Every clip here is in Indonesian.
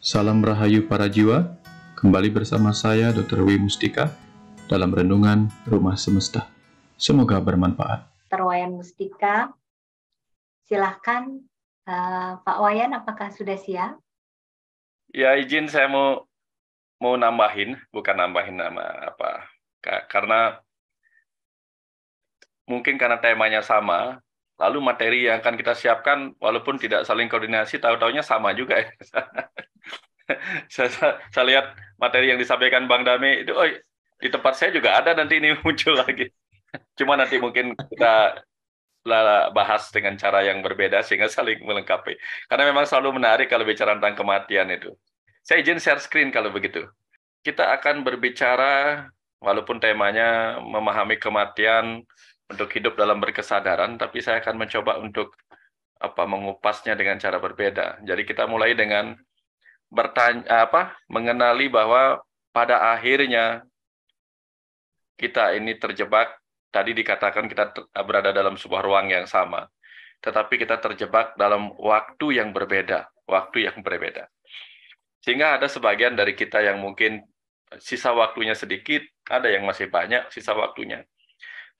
Salam Rahayu para jiwa, kembali bersama saya Dr. Wi Mustika dalam Renungan Rumah Semesta. Semoga bermanfaat. Terwayan Mustika, silahkan uh, eh, Pak Wayan apakah sudah siap? Ya izin saya mau mau nambahin, bukan nambahin nama apa, karena mungkin karena temanya sama, lalu materi yang akan kita siapkan walaupun tidak saling koordinasi tahu-taunya sama juga ya. saya, saya, saya lihat materi yang disampaikan Bang Dami itu oh, di tempat saya juga ada nanti ini muncul lagi. Cuma nanti mungkin kita bahas dengan cara yang berbeda sehingga saling melengkapi. Karena memang selalu menarik kalau bicara tentang kematian itu. Saya izin share screen kalau begitu. Kita akan berbicara walaupun temanya memahami kematian untuk hidup dalam berkesadaran, tapi saya akan mencoba untuk apa mengupasnya dengan cara berbeda. Jadi kita mulai dengan bertanya apa mengenali bahwa pada akhirnya kita ini terjebak tadi dikatakan kita berada dalam sebuah ruang yang sama, tetapi kita terjebak dalam waktu yang berbeda, waktu yang berbeda. Sehingga ada sebagian dari kita yang mungkin sisa waktunya sedikit, ada yang masih banyak sisa waktunya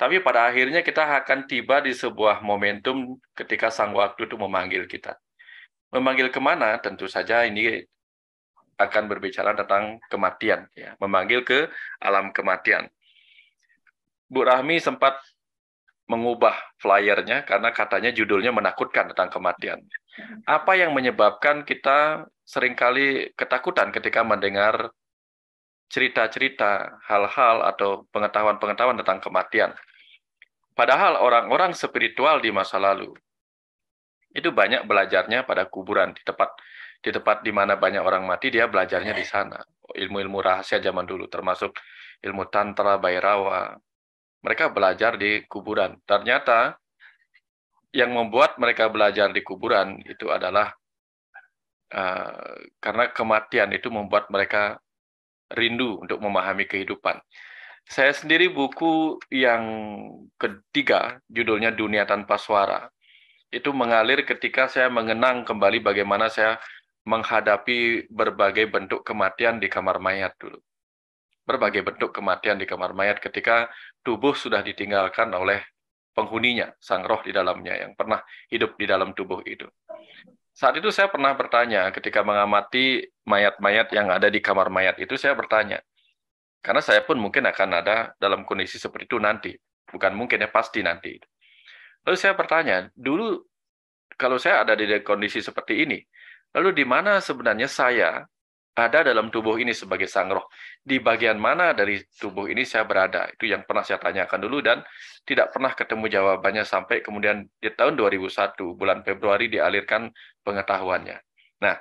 tapi pada akhirnya kita akan tiba di sebuah momentum ketika sang waktu itu memanggil kita. Memanggil kemana? Tentu saja ini akan berbicara tentang kematian, ya. memanggil ke alam kematian. Bu Rahmi sempat mengubah flyernya karena katanya judulnya menakutkan tentang kematian. Apa yang menyebabkan kita seringkali ketakutan ketika mendengar cerita-cerita, hal-hal atau pengetahuan-pengetahuan tentang kematian? Padahal orang-orang spiritual di masa lalu itu banyak belajarnya pada kuburan di tempat di tempat di mana banyak orang mati dia belajarnya di sana ilmu-ilmu rahasia zaman dulu termasuk ilmu tantra bairawa mereka belajar di kuburan ternyata yang membuat mereka belajar di kuburan itu adalah uh, karena kematian itu membuat mereka rindu untuk memahami kehidupan saya sendiri buku yang ketiga, judulnya Dunia Tanpa Suara, itu mengalir ketika saya mengenang kembali bagaimana saya menghadapi berbagai bentuk kematian di kamar mayat dulu. Berbagai bentuk kematian di kamar mayat ketika tubuh sudah ditinggalkan oleh penghuninya, sang roh di dalamnya yang pernah hidup di dalam tubuh itu. Saat itu saya pernah bertanya ketika mengamati mayat-mayat yang ada di kamar mayat itu saya bertanya, karena saya pun mungkin akan ada dalam kondisi seperti itu nanti. Bukan mungkin ya, pasti nanti. Lalu saya bertanya, dulu kalau saya ada di kondisi seperti ini, lalu di mana sebenarnya saya ada dalam tubuh ini sebagai sang roh? Di bagian mana dari tubuh ini saya berada? Itu yang pernah saya tanyakan dulu dan tidak pernah ketemu jawabannya sampai kemudian di tahun 2001, bulan Februari dialirkan pengetahuannya. Nah,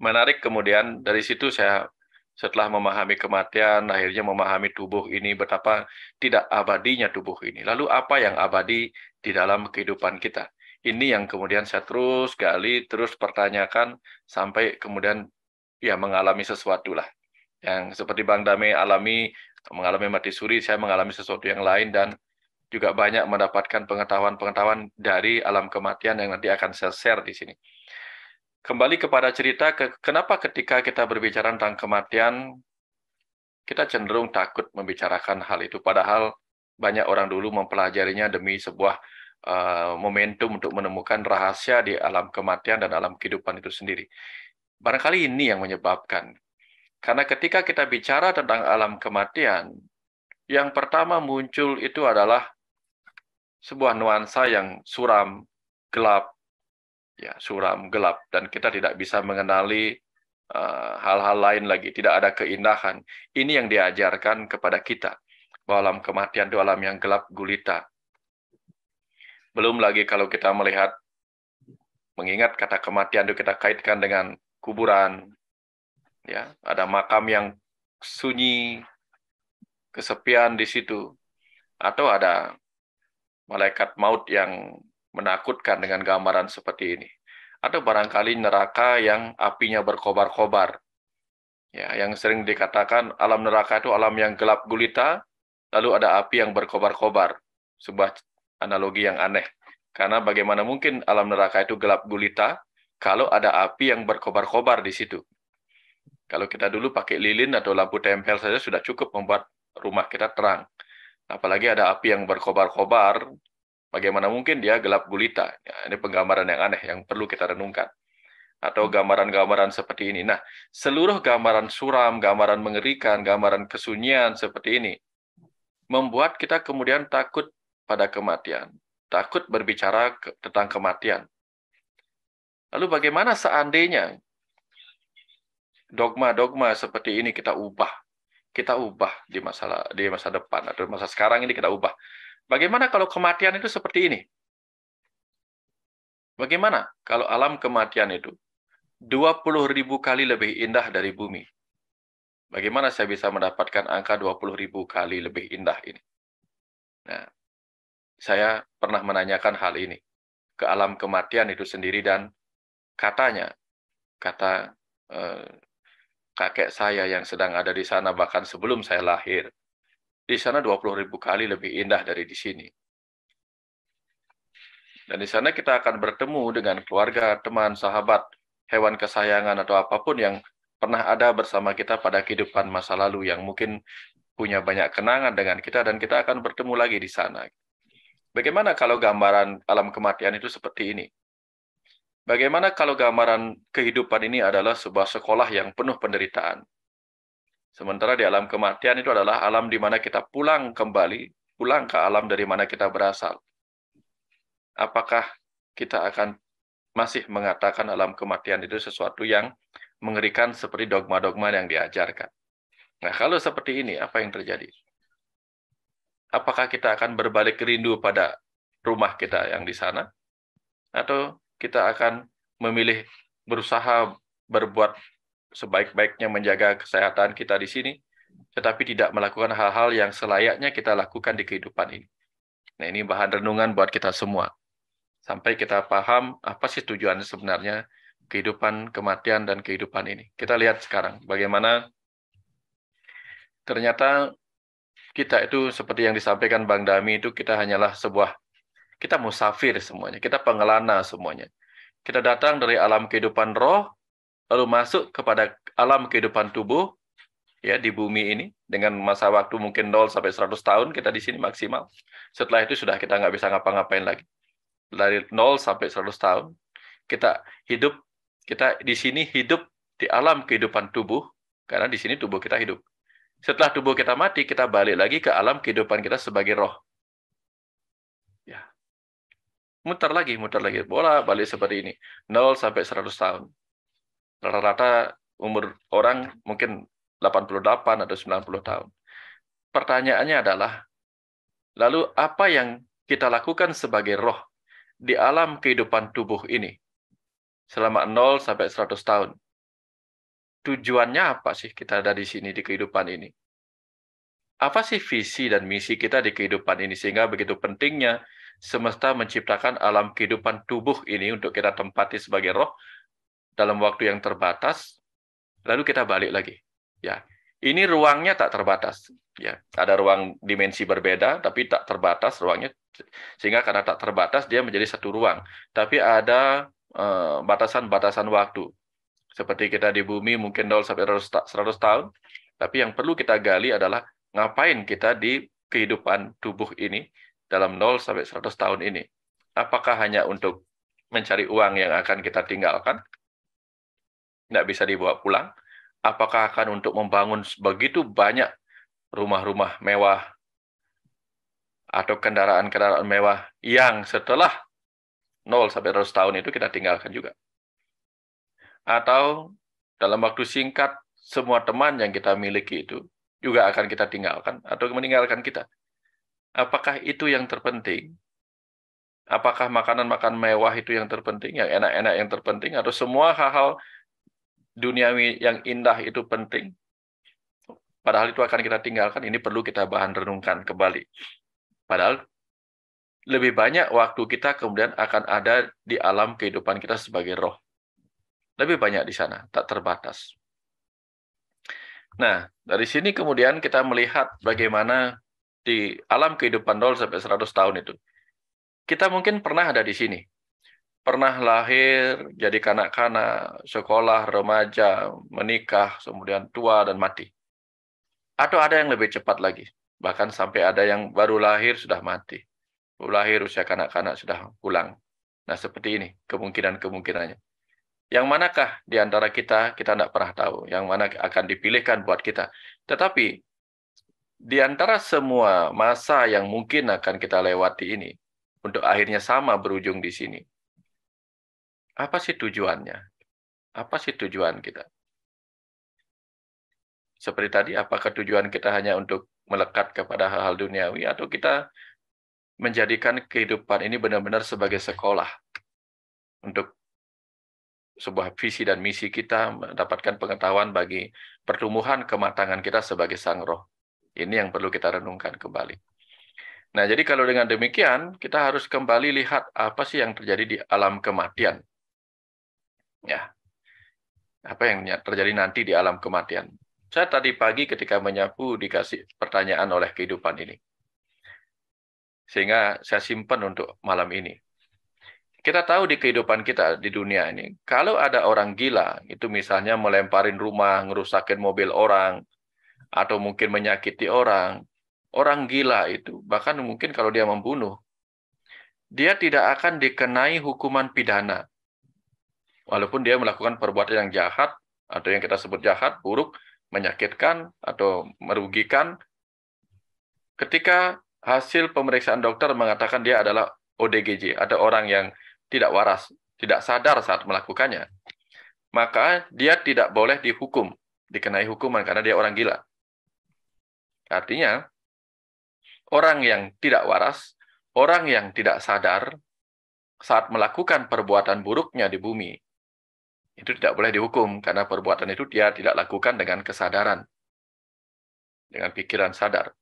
menarik kemudian dari situ saya setelah memahami kematian, akhirnya memahami tubuh ini betapa tidak abadinya tubuh ini. Lalu apa yang abadi di dalam kehidupan kita? Ini yang kemudian saya terus gali, terus pertanyakan sampai kemudian ya mengalami sesuatu lah. Yang seperti Bang Dame alami, mengalami mati suri, saya mengalami sesuatu yang lain dan juga banyak mendapatkan pengetahuan-pengetahuan dari alam kematian yang nanti akan saya share di sini. Kembali kepada cerita, ke, kenapa ketika kita berbicara tentang kematian, kita cenderung takut membicarakan hal itu, padahal banyak orang dulu mempelajarinya demi sebuah uh, momentum untuk menemukan rahasia di alam kematian dan alam kehidupan itu sendiri. Barangkali ini yang menyebabkan. Karena ketika kita bicara tentang alam kematian, yang pertama muncul itu adalah sebuah nuansa yang suram, gelap, ya suram gelap dan kita tidak bisa mengenali eh, hal-hal uh, lain lagi tidak ada keindahan ini yang diajarkan kepada kita bahwa alam kematian itu alam yang gelap gulita belum lagi kalau kita melihat mengingat kata kematian itu kita kaitkan dengan kuburan ya ada makam yang sunyi kesepian di situ atau ada malaikat maut yang menakutkan dengan gambaran seperti ini. Atau barangkali neraka yang apinya berkobar-kobar. Ya, yang sering dikatakan alam neraka itu alam yang gelap gulita, lalu ada api yang berkobar-kobar. Sebuah analogi yang aneh. Karena bagaimana mungkin alam neraka itu gelap gulita kalau ada api yang berkobar-kobar di situ. Kalau kita dulu pakai lilin atau lampu tempel saja sudah cukup membuat rumah kita terang. Apalagi ada api yang berkobar-kobar, Bagaimana mungkin dia gelap gulita? Ya, ini penggambaran yang aneh yang perlu kita renungkan. Atau hmm. gambaran-gambaran seperti ini. Nah, seluruh gambaran suram, gambaran mengerikan, gambaran kesunyian seperti ini membuat kita kemudian takut pada kematian, takut berbicara ke, tentang kematian. Lalu bagaimana seandainya dogma-dogma seperti ini kita ubah? Kita ubah di masa di masa depan atau masa sekarang ini kita ubah Bagaimana kalau kematian itu seperti ini? Bagaimana kalau alam kematian itu 20 ribu kali lebih indah dari bumi? Bagaimana saya bisa mendapatkan angka 20 ribu kali lebih indah ini? Nah, saya pernah menanyakan hal ini ke alam kematian itu sendiri dan katanya, kata eh, kakek saya yang sedang ada di sana bahkan sebelum saya lahir, di sana 20.000 ribu kali lebih indah dari di sini. Dan di sana kita akan bertemu dengan keluarga, teman, sahabat, hewan kesayangan atau apapun yang pernah ada bersama kita pada kehidupan masa lalu yang mungkin punya banyak kenangan dengan kita dan kita akan bertemu lagi di sana. Bagaimana kalau gambaran alam kematian itu seperti ini? Bagaimana kalau gambaran kehidupan ini adalah sebuah sekolah yang penuh penderitaan? Sementara di alam kematian itu adalah alam di mana kita pulang kembali, pulang ke alam dari mana kita berasal. Apakah kita akan masih mengatakan alam kematian itu sesuatu yang mengerikan seperti dogma-dogma yang diajarkan? Nah, kalau seperti ini, apa yang terjadi? Apakah kita akan berbalik rindu pada rumah kita yang di sana? Atau kita akan memilih berusaha berbuat sebaik-baiknya menjaga kesehatan kita di sini, tetapi tidak melakukan hal-hal yang selayaknya kita lakukan di kehidupan ini. Nah, ini bahan renungan buat kita semua. Sampai kita paham apa sih tujuan sebenarnya kehidupan, kematian, dan kehidupan ini. Kita lihat sekarang bagaimana ternyata kita itu seperti yang disampaikan Bang Dami itu kita hanyalah sebuah kita musafir semuanya, kita pengelana semuanya. Kita datang dari alam kehidupan roh lalu masuk kepada alam kehidupan tubuh ya di bumi ini dengan masa waktu mungkin 0 sampai 100 tahun kita di sini maksimal. Setelah itu sudah kita nggak bisa ngapa-ngapain lagi. Dari 0 sampai 100 tahun kita hidup kita di sini hidup di alam kehidupan tubuh karena di sini tubuh kita hidup. Setelah tubuh kita mati, kita balik lagi ke alam kehidupan kita sebagai roh. Ya. Mutar lagi, mutar lagi. Bola balik seperti ini. 0 sampai 100 tahun. Rata-rata umur orang mungkin 88 atau 90 tahun. Pertanyaannya adalah, lalu apa yang kita lakukan sebagai roh di alam kehidupan tubuh ini selama 0 sampai 100 tahun? Tujuannya apa sih kita ada di sini di kehidupan ini? Apa sih visi dan misi kita di kehidupan ini sehingga begitu pentingnya semesta menciptakan alam kehidupan tubuh ini untuk kita tempati sebagai roh dalam waktu yang terbatas, lalu kita balik lagi. Ya, ini ruangnya tak terbatas. Ya, ada ruang dimensi berbeda, tapi tak terbatas ruangnya, sehingga karena tak terbatas dia menjadi satu ruang. Tapi ada eh, batasan-batasan uh, waktu. Seperti kita di bumi mungkin 0 sampai 100 tahun, tapi yang perlu kita gali adalah ngapain kita di kehidupan tubuh ini dalam 0 sampai 100 tahun ini. Apakah hanya untuk mencari uang yang akan kita tinggalkan tidak bisa dibawa pulang? Apakah akan untuk membangun begitu banyak rumah-rumah mewah atau kendaraan-kendaraan mewah yang setelah 0 sampai 100 tahun itu kita tinggalkan juga? Atau dalam waktu singkat semua teman yang kita miliki itu juga akan kita tinggalkan atau meninggalkan kita. Apakah itu yang terpenting? Apakah makanan-makan mewah itu yang terpenting, yang enak-enak yang terpenting, atau semua hal-hal duniawi yang indah itu penting. Padahal itu akan kita tinggalkan, ini perlu kita bahan renungkan kembali. Padahal lebih banyak waktu kita kemudian akan ada di alam kehidupan kita sebagai roh. Lebih banyak di sana, tak terbatas. Nah, dari sini kemudian kita melihat bagaimana di alam kehidupan roh sampai 100 tahun itu. Kita mungkin pernah ada di sini, pernah lahir, jadi kanak-kanak, sekolah, remaja, menikah, kemudian tua, dan mati. Atau ada yang lebih cepat lagi, bahkan sampai ada yang baru lahir sudah mati. Baru lahir usia kanak-kanak sudah pulang. Nah, seperti ini kemungkinan-kemungkinannya. Yang manakah di antara kita, kita tidak pernah tahu. Yang mana akan dipilihkan buat kita. Tetapi, di antara semua masa yang mungkin akan kita lewati ini, untuk akhirnya sama berujung di sini, apa sih tujuannya? Apa sih tujuan kita? Seperti tadi, apakah tujuan kita hanya untuk melekat kepada hal-hal duniawi atau kita menjadikan kehidupan ini benar-benar sebagai sekolah untuk sebuah visi dan misi kita mendapatkan pengetahuan bagi pertumbuhan kematangan kita sebagai sang roh. Ini yang perlu kita renungkan kembali. Nah, jadi kalau dengan demikian, kita harus kembali lihat apa sih yang terjadi di alam kematian ya apa yang terjadi nanti di alam kematian. Saya tadi pagi ketika menyapu dikasih pertanyaan oleh kehidupan ini. Sehingga saya simpan untuk malam ini. Kita tahu di kehidupan kita di dunia ini, kalau ada orang gila, itu misalnya melemparin rumah, ngerusakin mobil orang, atau mungkin menyakiti orang, orang gila itu, bahkan mungkin kalau dia membunuh, dia tidak akan dikenai hukuman pidana walaupun dia melakukan perbuatan yang jahat atau yang kita sebut jahat, buruk, menyakitkan atau merugikan. Ketika hasil pemeriksaan dokter mengatakan dia adalah ODGJ, ada orang yang tidak waras, tidak sadar saat melakukannya, maka dia tidak boleh dihukum, dikenai hukuman karena dia orang gila. Artinya, orang yang tidak waras, orang yang tidak sadar saat melakukan perbuatan buruknya di bumi, itu tidak boleh dihukum karena perbuatan itu dia tidak lakukan dengan kesadaran, dengan pikiran sadar.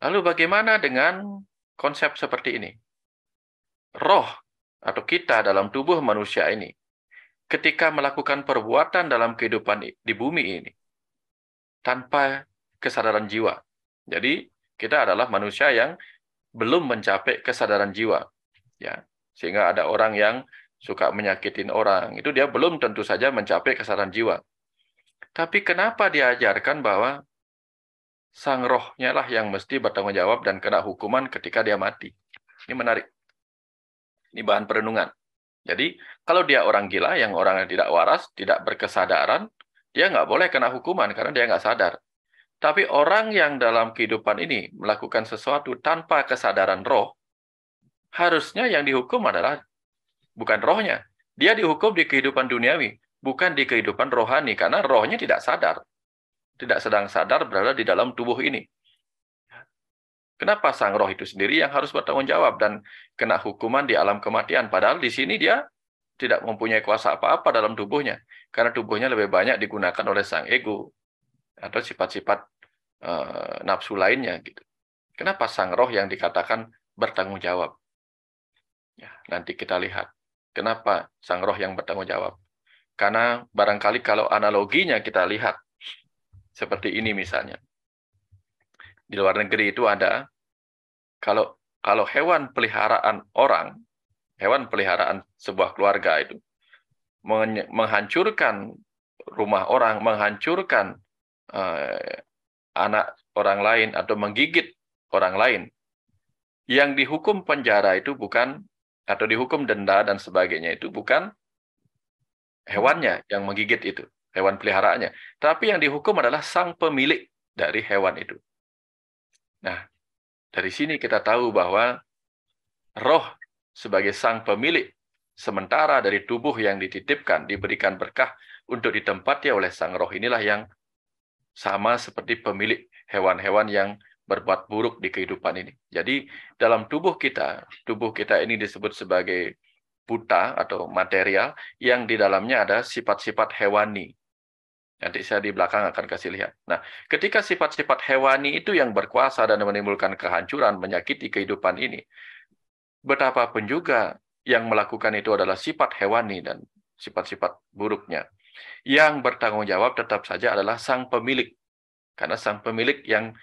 Lalu bagaimana dengan konsep seperti ini? Roh atau kita dalam tubuh manusia ini, ketika melakukan perbuatan dalam kehidupan di bumi ini, tanpa kesadaran jiwa. Jadi kita adalah manusia yang belum mencapai kesadaran jiwa, ya. Sehingga ada orang yang suka menyakitin orang, itu dia belum tentu saja mencapai kesadaran jiwa. Tapi kenapa diajarkan bahwa sang rohnya lah yang mesti bertanggung jawab dan kena hukuman ketika dia mati? Ini menarik. Ini bahan perenungan. Jadi, kalau dia orang gila, yang orang yang tidak waras, tidak berkesadaran, dia nggak boleh kena hukuman karena dia nggak sadar. Tapi orang yang dalam kehidupan ini melakukan sesuatu tanpa kesadaran roh, harusnya yang dihukum adalah bukan rohnya. Dia dihukum di kehidupan duniawi, bukan di kehidupan rohani, karena rohnya tidak sadar. Tidak sedang sadar berada di dalam tubuh ini. Kenapa sang roh itu sendiri yang harus bertanggung jawab dan kena hukuman di alam kematian? Padahal di sini dia tidak mempunyai kuasa apa-apa dalam tubuhnya, karena tubuhnya lebih banyak digunakan oleh sang ego atau sifat-sifat uh, nafsu lainnya. Gitu. Kenapa sang roh yang dikatakan bertanggung jawab? Ya, nanti kita lihat. Kenapa? Sang roh yang bertanggung jawab. Karena barangkali kalau analoginya kita lihat seperti ini misalnya. Di luar negeri itu ada kalau kalau hewan peliharaan orang, hewan peliharaan sebuah keluarga itu menghancurkan rumah orang, menghancurkan eh, anak orang lain atau menggigit orang lain. Yang dihukum penjara itu bukan atau dihukum denda dan sebagainya itu bukan hewannya yang menggigit itu, hewan peliharaannya. Tapi yang dihukum adalah sang pemilik dari hewan itu. Nah, dari sini kita tahu bahwa roh sebagai sang pemilik sementara dari tubuh yang dititipkan diberikan berkah untuk ditempati oleh sang roh inilah yang sama seperti pemilik hewan-hewan yang berbuat buruk di kehidupan ini. Jadi dalam tubuh kita, tubuh kita ini disebut sebagai buta atau material yang di dalamnya ada sifat-sifat hewani. Nanti saya di belakang akan kasih lihat. Nah, ketika sifat-sifat hewani itu yang berkuasa dan menimbulkan kehancuran, menyakiti kehidupan ini, betapapun juga yang melakukan itu adalah sifat hewani dan sifat-sifat buruknya. Yang bertanggung jawab tetap saja adalah sang pemilik. Karena sang pemilik yang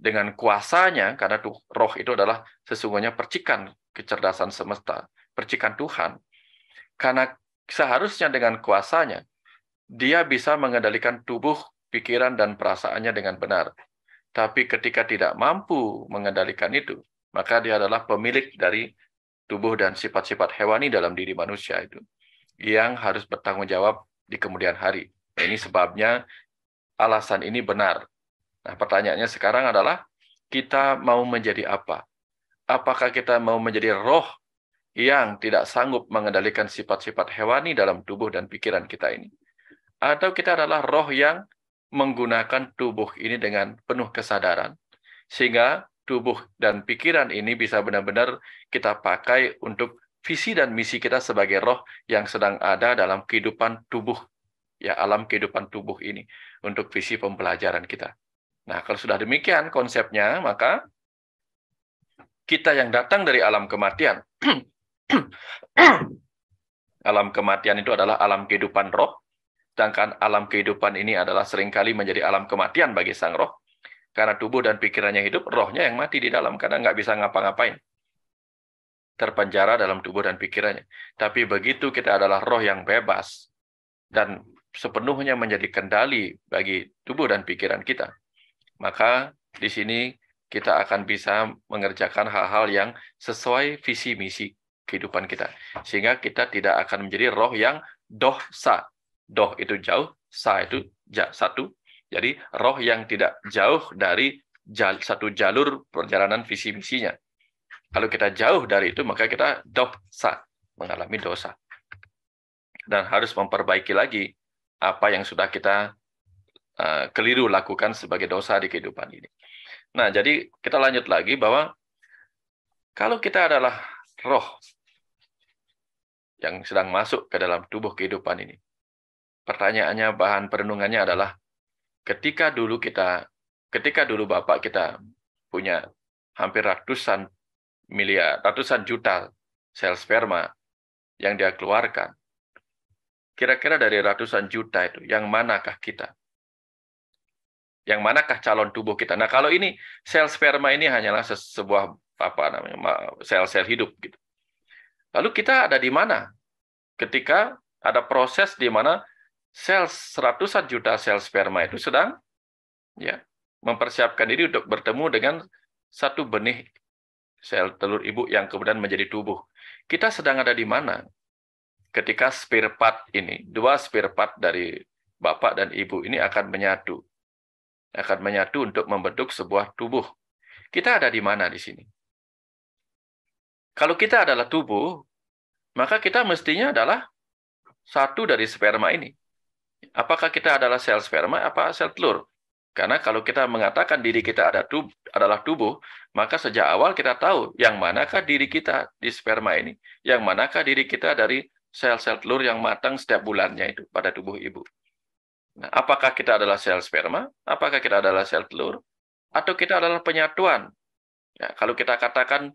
dengan kuasanya karena tuh, roh itu adalah sesungguhnya percikan kecerdasan semesta, percikan Tuhan. Karena seharusnya dengan kuasanya dia bisa mengendalikan tubuh, pikiran dan perasaannya dengan benar. Tapi ketika tidak mampu mengendalikan itu, maka dia adalah pemilik dari tubuh dan sifat-sifat hewani dalam diri manusia itu yang harus bertanggung jawab di kemudian hari. Nah, ini sebabnya alasan ini benar Nah, pertanyaannya sekarang adalah kita mau menjadi apa? Apakah kita mau menjadi roh yang tidak sanggup mengendalikan sifat-sifat hewani dalam tubuh dan pikiran kita ini? Atau kita adalah roh yang menggunakan tubuh ini dengan penuh kesadaran, sehingga tubuh dan pikiran ini bisa benar-benar kita pakai untuk visi dan misi kita sebagai roh yang sedang ada dalam kehidupan tubuh, ya alam kehidupan tubuh ini, untuk visi pembelajaran kita. Nah, kalau sudah demikian konsepnya, maka kita yang datang dari alam kematian. alam kematian itu adalah alam kehidupan roh, sedangkan alam kehidupan ini adalah seringkali menjadi alam kematian bagi sang roh. Karena tubuh dan pikirannya hidup, rohnya yang mati di dalam karena nggak bisa ngapa-ngapain. Terpenjara dalam tubuh dan pikirannya. Tapi begitu kita adalah roh yang bebas dan sepenuhnya menjadi kendali bagi tubuh dan pikiran kita maka di sini kita akan bisa mengerjakan hal-hal yang sesuai visi misi kehidupan kita. Sehingga kita tidak akan menjadi roh yang doh sa Doh itu jauh, sa itu satu. Jadi roh yang tidak jauh dari jal satu jalur perjalanan visi misinya. Kalau kita jauh dari itu, maka kita doh sa mengalami dosa. Dan harus memperbaiki lagi apa yang sudah kita Eh, keliru lakukan sebagai dosa di kehidupan ini. Nah, jadi kita lanjut lagi bahwa kalau kita adalah roh yang sedang masuk ke dalam tubuh kehidupan ini, pertanyaannya bahan perenungannya adalah ketika dulu kita ketika dulu bapak kita punya hampir ratusan miliar, ratusan juta sel sperma yang dia keluarkan. Kira-kira dari ratusan juta itu, yang manakah kita? yang manakah calon tubuh kita. Nah, kalau ini sel sperma ini hanyalah sebuah apa namanya sel-sel hidup gitu. Lalu kita ada di mana? Ketika ada proses di mana sel ratusan juta sel sperma itu sedang ya mempersiapkan diri untuk bertemu dengan satu benih sel telur ibu yang kemudian menjadi tubuh. Kita sedang ada di mana? Ketika spare part ini, dua spare part dari bapak dan ibu ini akan menyatu akan menyatu untuk membentuk sebuah tubuh. Kita ada di mana di sini? Kalau kita adalah tubuh, maka kita mestinya adalah satu dari sperma ini. Apakah kita adalah sel sperma apa sel telur? Karena kalau kita mengatakan diri kita ada tub, adalah tubuh, maka sejak awal kita tahu yang manakah diri kita di sperma ini, yang manakah diri kita dari sel-sel telur yang matang setiap bulannya itu pada tubuh ibu. Nah, apakah kita adalah sel sperma? Apakah kita adalah sel telur? Atau kita adalah penyatuan? Nah, kalau kita katakan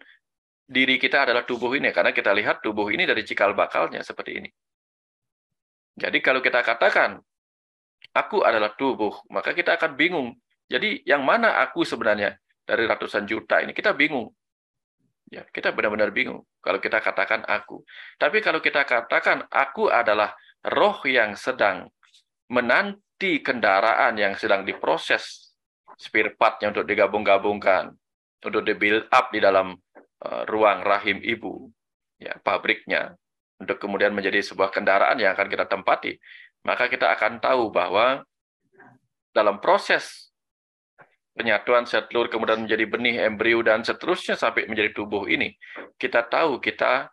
diri kita adalah tubuh ini, karena kita lihat tubuh ini dari cikal bakalnya seperti ini. Jadi kalau kita katakan, aku adalah tubuh, maka kita akan bingung. Jadi yang mana aku sebenarnya dari ratusan juta ini? Kita bingung. Ya, kita benar-benar bingung kalau kita katakan aku. Tapi kalau kita katakan aku adalah roh yang sedang menanti kendaraan yang sedang diproses spare partnya untuk digabung-gabungkan, untuk di build up di dalam eh, ruang rahim ibu, ya pabriknya, untuk kemudian menjadi sebuah kendaraan yang akan kita tempati, maka kita akan tahu bahwa dalam proses penyatuan sel telur kemudian menjadi benih embrio dan seterusnya sampai menjadi tubuh ini, kita tahu kita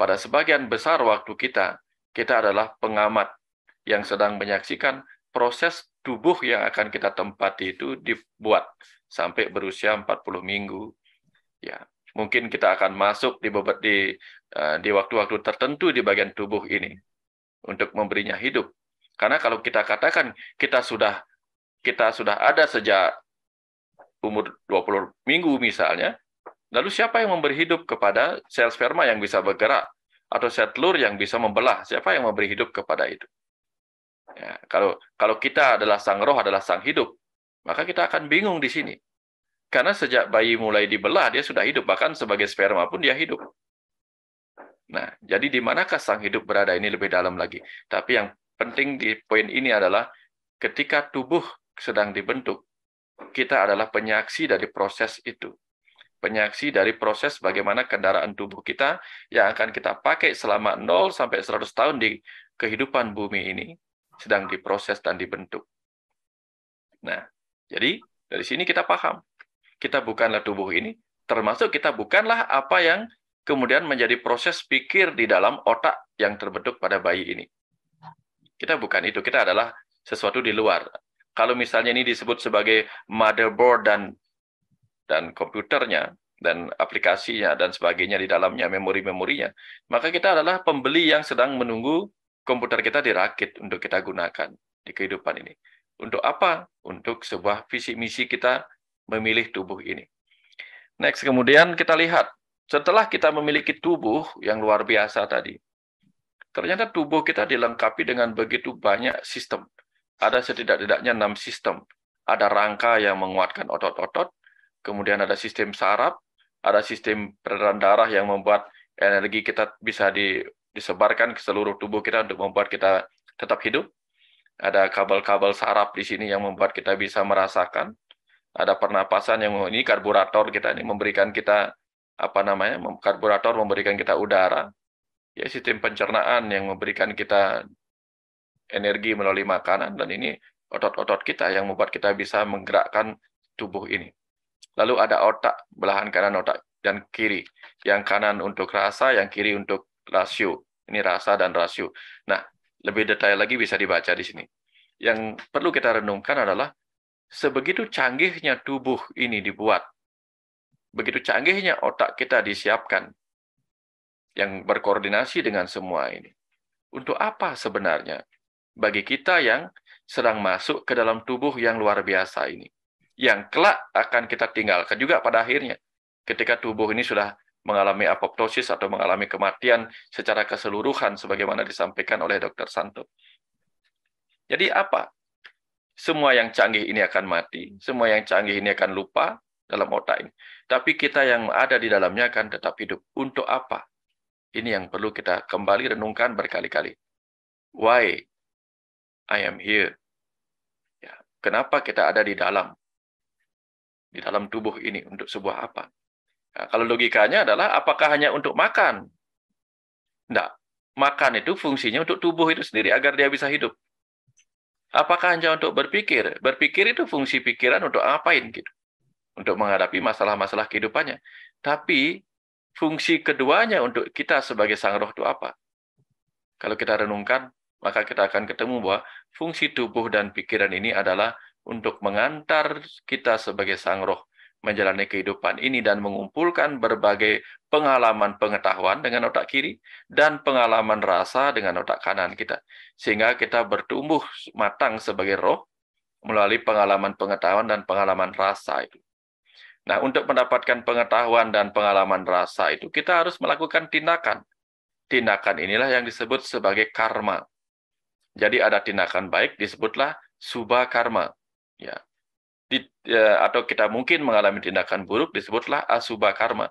pada sebagian besar waktu kita kita adalah pengamat yang sedang menyaksikan proses tubuh yang akan kita tempati itu dibuat sampai berusia 40 minggu. Ya, mungkin kita akan masuk di di eh, di waktu-waktu tertentu di bagian tubuh ini untuk memberinya hidup. Karena kalau kita katakan kita sudah kita sudah ada sejak umur 20 minggu misalnya, lalu siapa yang memberi hidup kepada sel sperma yang bisa bergerak atau sel telur yang bisa membelah? Siapa yang memberi hidup kepada itu? Ya, kalau kalau kita adalah sang roh adalah sang hidup, maka kita akan bingung di sini. Karena sejak bayi mulai dibelah dia sudah hidup, bahkan sebagai sperma pun dia hidup. Nah, jadi di manakah sang hidup berada ini lebih dalam lagi. Tapi yang penting di poin ini adalah ketika tubuh sedang dibentuk, kita adalah penyaksi dari proses itu. Penyaksi dari proses bagaimana kendaraan tubuh kita yang akan kita pakai selama 0 sampai 100 tahun di kehidupan bumi ini sedang diproses dan dibentuk. Nah, jadi dari sini kita paham. Kita bukanlah tubuh ini, termasuk kita bukanlah apa yang kemudian menjadi proses pikir di dalam otak yang terbentuk pada bayi ini. Kita bukan itu, kita adalah sesuatu di luar. Kalau misalnya ini disebut sebagai motherboard dan dan komputernya dan aplikasinya dan sebagainya di dalamnya memori-memorinya, maka kita adalah pembeli yang sedang menunggu komputer kita dirakit untuk kita gunakan di kehidupan ini. Untuk apa? Untuk sebuah visi misi kita memilih tubuh ini. Next, kemudian kita lihat setelah kita memiliki tubuh yang luar biasa tadi. Ternyata tubuh kita dilengkapi dengan begitu banyak sistem. Ada setidak-tidaknya enam sistem. Ada rangka yang menguatkan otot-otot, kemudian ada sistem saraf, ada sistem peredaran darah yang membuat energi kita bisa di disebarkan ke seluruh tubuh kita untuk membuat kita tetap hidup. Ada kabel-kabel saraf di sini yang membuat kita bisa merasakan. Ada pernapasan yang ini karburator kita ini memberikan kita apa namanya? karburator memberikan kita udara. Ya sistem pencernaan yang memberikan kita energi melalui makanan dan ini otot-otot kita yang membuat kita bisa menggerakkan tubuh ini. Lalu ada otak, belahan kanan otak dan kiri. Yang kanan untuk rasa, yang kiri untuk rasio. Ini rasa dan rasio. Nah, lebih detail lagi bisa dibaca di sini. Yang perlu kita renungkan adalah sebegitu canggihnya tubuh ini dibuat, begitu canggihnya otak kita disiapkan yang berkoordinasi dengan semua ini. Untuk apa sebenarnya bagi kita yang sedang masuk ke dalam tubuh yang luar biasa ini? Yang kelak akan kita tinggalkan juga pada akhirnya ketika tubuh ini sudah mengalami apoptosis atau mengalami kematian secara keseluruhan sebagaimana disampaikan oleh Dr. Santo. Jadi apa? Semua yang canggih ini akan mati, semua yang canggih ini akan lupa dalam otak ini. Tapi kita yang ada di dalamnya akan tetap hidup. Untuk apa? Ini yang perlu kita kembali renungkan berkali-kali. Why I am here? Ya, kenapa kita ada di dalam? Di dalam tubuh ini untuk sebuah apa? Nah, kalau logikanya adalah apakah hanya untuk makan? Tidak. Makan itu fungsinya untuk tubuh itu sendiri agar dia bisa hidup. Apakah hanya untuk berpikir? Berpikir itu fungsi pikiran untuk ngapain gitu. Untuk menghadapi masalah-masalah kehidupannya. Tapi fungsi keduanya untuk kita sebagai sang roh itu apa? Kalau kita renungkan, maka kita akan ketemu bahwa fungsi tubuh dan pikiran ini adalah untuk mengantar kita sebagai sang roh menjalani kehidupan ini dan mengumpulkan berbagai pengalaman pengetahuan dengan otak kiri dan pengalaman rasa dengan otak kanan kita. Sehingga kita bertumbuh matang sebagai roh melalui pengalaman pengetahuan dan pengalaman rasa itu. Nah, untuk mendapatkan pengetahuan dan pengalaman rasa itu, kita harus melakukan tindakan. Tindakan inilah yang disebut sebagai karma. Jadi ada tindakan baik disebutlah subha karma. Ya, di, ya, atau kita mungkin mengalami tindakan buruk disebutlah asuba karma.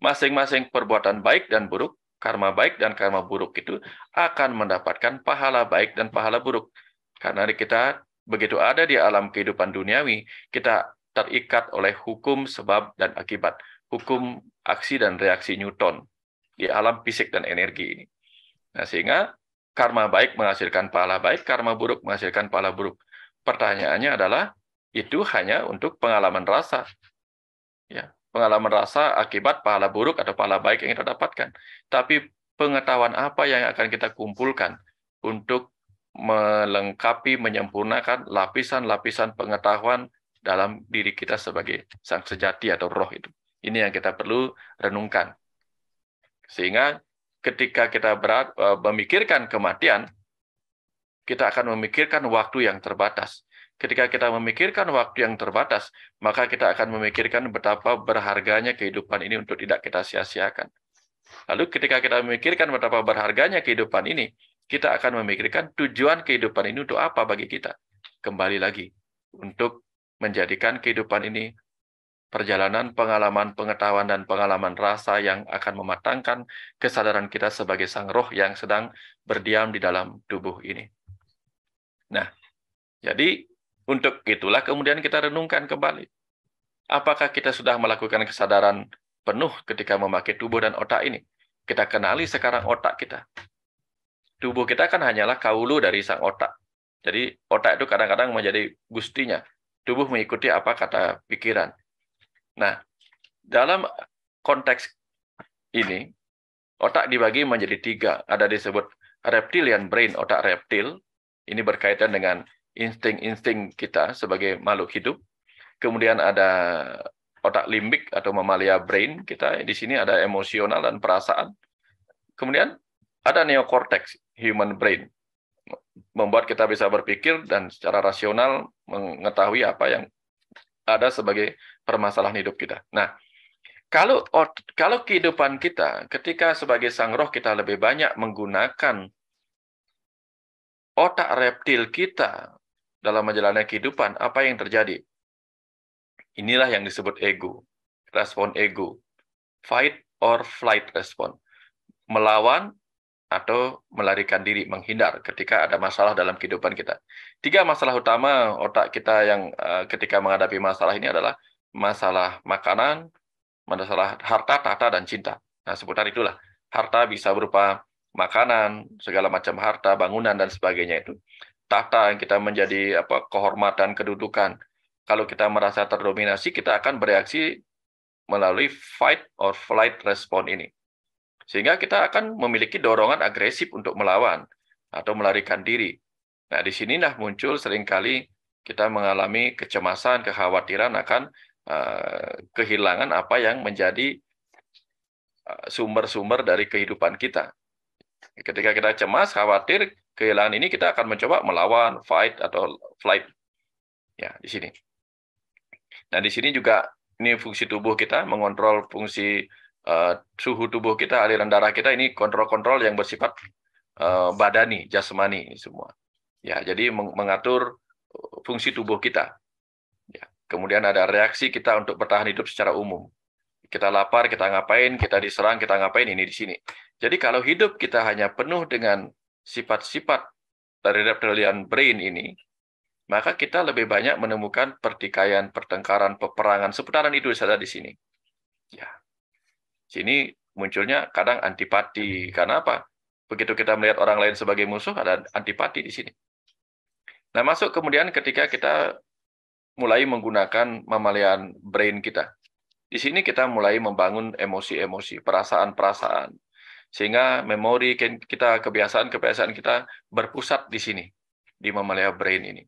Masing-masing perbuatan baik dan buruk, karma baik dan karma buruk itu akan mendapatkan pahala baik dan pahala buruk. Karena kita begitu ada di alam kehidupan duniawi, kita terikat oleh hukum sebab dan akibat, hukum aksi dan reaksi Newton di alam fisik dan energi ini. Nah, sehingga karma baik menghasilkan pahala baik, karma buruk menghasilkan pahala buruk. Pertanyaannya adalah itu hanya untuk pengalaman rasa. Ya, pengalaman rasa akibat pahala buruk atau pahala baik yang kita dapatkan. Tapi pengetahuan apa yang akan kita kumpulkan untuk melengkapi, menyempurnakan lapisan-lapisan pengetahuan dalam diri kita sebagai sang sejati atau roh itu. Ini yang kita perlu renungkan. Sehingga ketika kita berat, eh, memikirkan kematian, kita akan memikirkan waktu yang terbatas. Ketika kita memikirkan waktu yang terbatas, maka kita akan memikirkan betapa berharganya kehidupan ini untuk tidak kita sia-siakan. Lalu ketika kita memikirkan betapa berharganya kehidupan ini, kita akan memikirkan tujuan kehidupan ini untuk apa bagi kita. Kembali lagi, untuk menjadikan kehidupan ini perjalanan pengalaman pengetahuan dan pengalaman rasa yang akan mematangkan kesadaran kita sebagai sang roh yang sedang berdiam di dalam tubuh ini. Nah, jadi untuk itulah kemudian kita renungkan kembali. Apakah kita sudah melakukan kesadaran penuh ketika memakai tubuh dan otak ini? Kita kenali sekarang otak kita. Tubuh kita kan hanyalah kaulu dari sang otak. Jadi otak itu kadang-kadang menjadi gustinya. Tubuh mengikuti apa kata pikiran. Nah, dalam konteks ini, otak dibagi menjadi tiga. Ada disebut reptilian brain, otak reptil. Ini berkaitan dengan insting-insting kita sebagai makhluk hidup. Kemudian ada otak limbik atau mamalia brain kita. Di sini ada emosional dan perasaan. Kemudian ada neokortex human brain membuat kita bisa berpikir dan secara rasional mengetahui apa yang ada sebagai permasalahan hidup kita. Nah, kalau kalau kehidupan kita ketika sebagai sang roh kita lebih banyak menggunakan otak reptil kita dalam menjalani kehidupan, apa yang terjadi? Inilah yang disebut ego, respon ego, fight or flight respon, melawan atau melarikan diri, menghindar ketika ada masalah dalam kehidupan kita. Tiga masalah utama otak kita yang eh, ketika menghadapi masalah ini adalah masalah makanan, masalah harta, tata, dan cinta. Nah, seputar itulah. Harta bisa berupa makanan, segala macam harta, bangunan, dan sebagainya itu tata yang kita menjadi apa kehormatan kedudukan. Kalau kita merasa terdominasi, kita akan bereaksi melalui fight or flight respon ini. Sehingga kita akan memiliki dorongan agresif untuk melawan atau melarikan diri. Nah, di sinilah muncul seringkali kita mengalami kecemasan, kekhawatiran akan uh, kehilangan apa yang menjadi eh, sumber-sumber dari kehidupan kita. Ketika kita cemas, khawatir kehilangan ini, kita akan mencoba melawan, fight atau flight. Ya, di sini. Nah, di sini juga ini fungsi tubuh kita mengontrol fungsi uh, suhu tubuh kita, aliran darah kita ini kontrol-kontrol yang bersifat uh, badani, jasmani ini semua. Ya, jadi mengatur fungsi tubuh kita. Ya. Kemudian ada reaksi kita untuk bertahan hidup secara umum kita lapar, kita ngapain, kita diserang, kita ngapain ini di sini. Jadi kalau hidup kita hanya penuh dengan sifat-sifat dari reptilian brain ini, maka kita lebih banyak menemukan pertikaian, pertengkaran, peperangan. Seputaran itu saja di sini. Ya. Sini munculnya kadang antipati. Karena apa? Begitu kita melihat orang lain sebagai musuh, ada antipati di sini. Nah, masuk kemudian ketika kita mulai menggunakan mamalian brain kita. Di sini kita mulai membangun emosi-emosi, perasaan-perasaan. Sehingga memori kita, kebiasaan-kebiasaan kita berpusat di sini, di mamalia brain ini.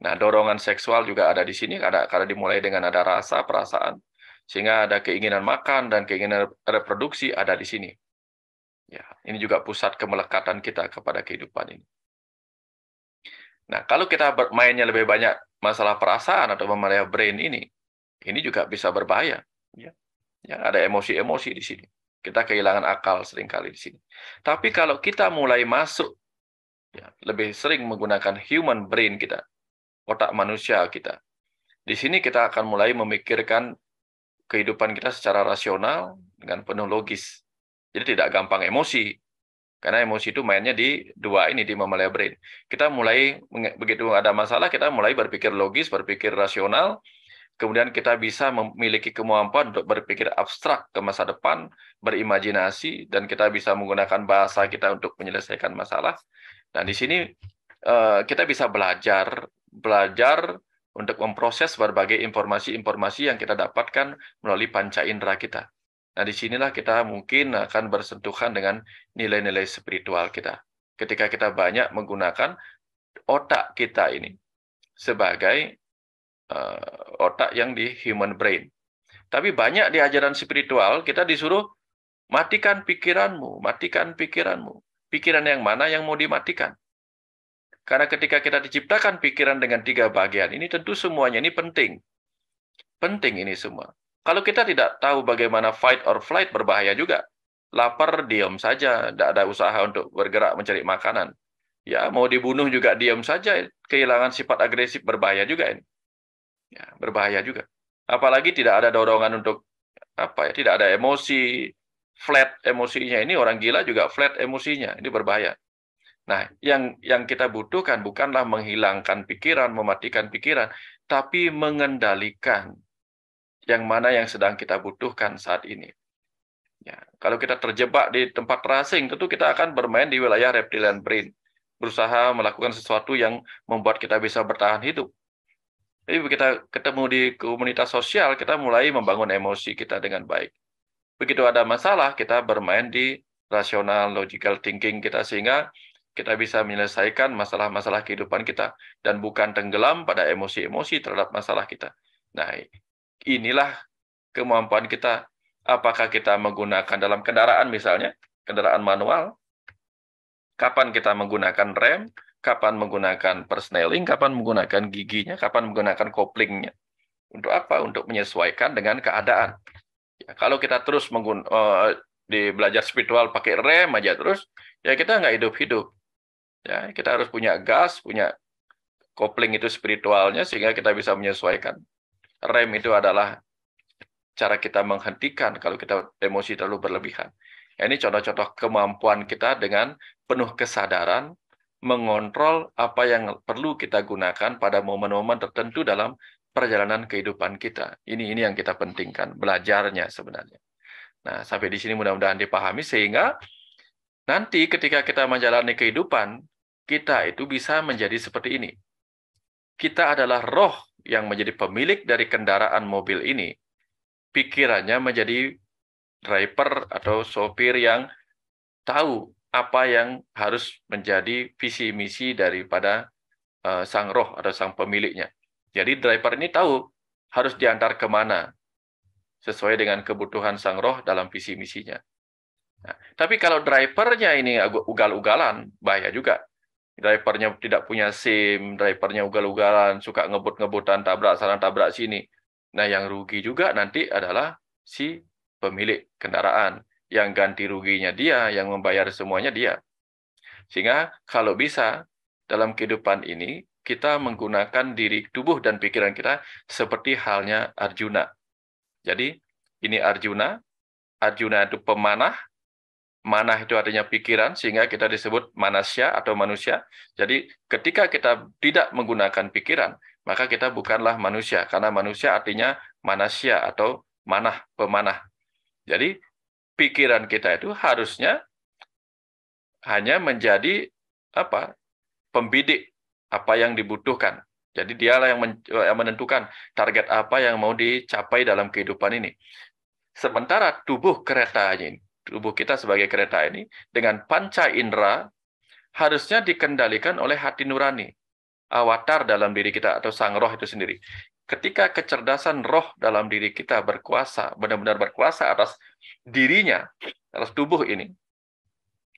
Nah, dorongan seksual juga ada di sini, ada, karena dimulai dengan ada rasa, perasaan. Sehingga ada keinginan makan dan keinginan reproduksi ada di sini. Ya, ini juga pusat kemelekatan kita kepada kehidupan ini. Nah, kalau kita mainnya lebih banyak masalah perasaan atau mamalia brain ini, ini juga bisa berbahaya. Ya, ya ada emosi-emosi di sini. Kita kehilangan akal seringkali di sini. Tapi kalau kita mulai masuk, ya, lebih sering menggunakan human brain kita, otak manusia kita. Di sini kita akan mulai memikirkan kehidupan kita secara rasional dengan penuh logis. Jadi tidak gampang emosi, karena emosi itu mainnya di dua ini di mamalia brain. Kita mulai begitu ada masalah kita mulai berpikir logis, berpikir rasional, kemudian kita bisa memiliki kemampuan untuk berpikir abstrak ke masa depan, berimajinasi, dan kita bisa menggunakan bahasa kita untuk menyelesaikan masalah. Nah, di sini eh, kita bisa belajar, belajar untuk memproses berbagai informasi-informasi yang kita dapatkan melalui panca indera kita. Nah, di sinilah kita mungkin akan bersentuhan dengan nilai-nilai spiritual kita. Ketika kita banyak menggunakan otak kita ini sebagai uh, otak yang di human brain. Tapi banyak di ajaran spiritual kita disuruh matikan pikiranmu, matikan pikiranmu. Pikiran yang mana yang mau dimatikan? Karena ketika kita diciptakan pikiran dengan tiga bagian, ini tentu semuanya ini penting. Penting ini semua. Kalau kita tidak tahu bagaimana fight or flight berbahaya juga. Lapar, diam saja. Tidak ada usaha untuk bergerak mencari makanan. Ya, mau dibunuh juga diam saja. Kehilangan sifat agresif berbahaya juga ini ya, berbahaya juga. Apalagi tidak ada dorongan untuk apa ya, tidak ada emosi flat emosinya ini orang gila juga flat emosinya ini berbahaya. Nah, yang yang kita butuhkan bukanlah menghilangkan pikiran, mematikan pikiran, tapi mengendalikan yang mana yang sedang kita butuhkan saat ini. Ya, kalau kita terjebak di tempat racing tentu kita akan bermain di wilayah reptilian brain, berusaha melakukan sesuatu yang membuat kita bisa bertahan hidup. Tapi kita ketemu di komunitas sosial, kita mulai membangun emosi kita dengan baik. Begitu ada masalah, kita bermain di rasional, logical thinking kita sehingga kita bisa menyelesaikan masalah-masalah kehidupan kita dan bukan tenggelam pada emosi-emosi terhadap masalah kita. Nah, inilah kemampuan kita. Apakah kita menggunakan dalam kendaraan misalnya, kendaraan manual, kapan kita menggunakan rem, kapan menggunakan persneling, kapan menggunakan giginya, kapan menggunakan koplingnya. Untuk apa? Untuk menyesuaikan dengan keadaan. Ya, kalau kita terus menggun, uh, di belajar spiritual pakai rem aja terus, ya kita nggak hidup-hidup. Ya, kita harus punya gas, punya kopling itu spiritualnya sehingga kita bisa menyesuaikan. Rem itu adalah cara kita menghentikan kalau kita emosi terlalu berlebihan. Ya, ini contoh-contoh kemampuan kita dengan penuh kesadaran mengontrol apa yang perlu kita gunakan pada momen-momen tertentu dalam perjalanan kehidupan kita. Ini ini yang kita pentingkan, belajarnya sebenarnya. Nah, sampai di sini mudah-mudahan dipahami sehingga nanti ketika kita menjalani kehidupan, kita itu bisa menjadi seperti ini. Kita adalah roh yang menjadi pemilik dari kendaraan mobil ini. Pikirannya menjadi driver atau sopir yang tahu apa yang harus menjadi visi misi daripada eh, sang roh atau sang pemiliknya. Jadi driver ini tahu harus diantar kemana sesuai dengan kebutuhan sang roh dalam visi misinya. Nah, tapi kalau drivernya ini ugal-ugalan, bahaya juga. Drivernya tidak punya SIM, drivernya ugal-ugalan, suka ngebut-ngebutan, tabrak sana, tabrak sini. Nah, yang rugi juga nanti adalah si pemilik kendaraan yang ganti ruginya dia, yang membayar semuanya dia. Sehingga kalau bisa dalam kehidupan ini kita menggunakan diri tubuh dan pikiran kita seperti halnya Arjuna. Jadi ini Arjuna, Arjuna itu pemanah, manah itu artinya pikiran sehingga kita disebut manusia atau manusia. Jadi ketika kita tidak menggunakan pikiran, maka kita bukanlah manusia karena manusia artinya manusia atau manah pemanah. Jadi pikiran kita itu harusnya hanya menjadi apa pembidik apa yang dibutuhkan. Jadi dialah yang menentukan target apa yang mau dicapai dalam kehidupan ini. Sementara tubuh kereta ini, tubuh kita sebagai kereta ini dengan panca indera harusnya dikendalikan oleh hati nurani, awatar dalam diri kita atau sang roh itu sendiri ketika kecerdasan roh dalam diri kita berkuasa, benar-benar berkuasa atas dirinya, atas tubuh ini,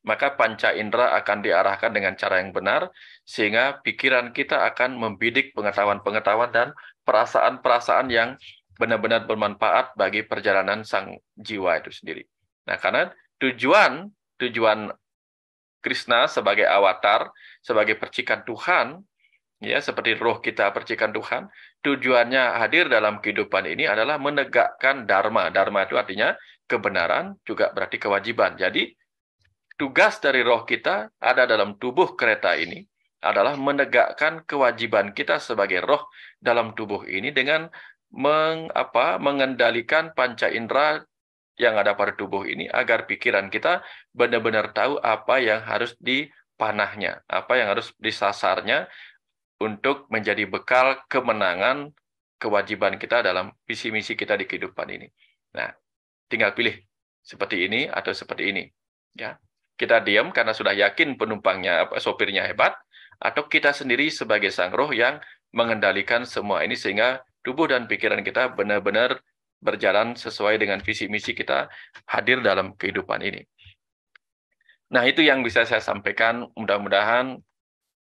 maka panca indera akan diarahkan dengan cara yang benar, sehingga pikiran kita akan membidik pengetahuan-pengetahuan dan perasaan-perasaan yang benar-benar bermanfaat bagi perjalanan sang jiwa itu sendiri. Nah, karena tujuan tujuan Krishna sebagai avatar, sebagai percikan Tuhan ya seperti roh kita percikan Tuhan, tujuannya hadir dalam kehidupan ini adalah menegakkan dharma. Dharma itu artinya kebenaran juga berarti kewajiban. Jadi tugas dari roh kita ada dalam tubuh kereta ini adalah menegakkan kewajiban kita sebagai roh dalam tubuh ini dengan meng, apa, mengendalikan panca indera yang ada pada tubuh ini agar pikiran kita benar-benar tahu apa yang harus dipanahnya, apa yang harus disasarnya, untuk menjadi bekal kemenangan kewajiban kita dalam visi misi kita di kehidupan ini. Nah, tinggal pilih seperti ini atau seperti ini. Ya, kita diam karena sudah yakin penumpangnya apa sopirnya hebat, atau kita sendiri sebagai sang roh yang mengendalikan semua ini sehingga tubuh dan pikiran kita benar-benar berjalan sesuai dengan visi misi kita hadir dalam kehidupan ini. Nah, itu yang bisa saya sampaikan. Mudah-mudahan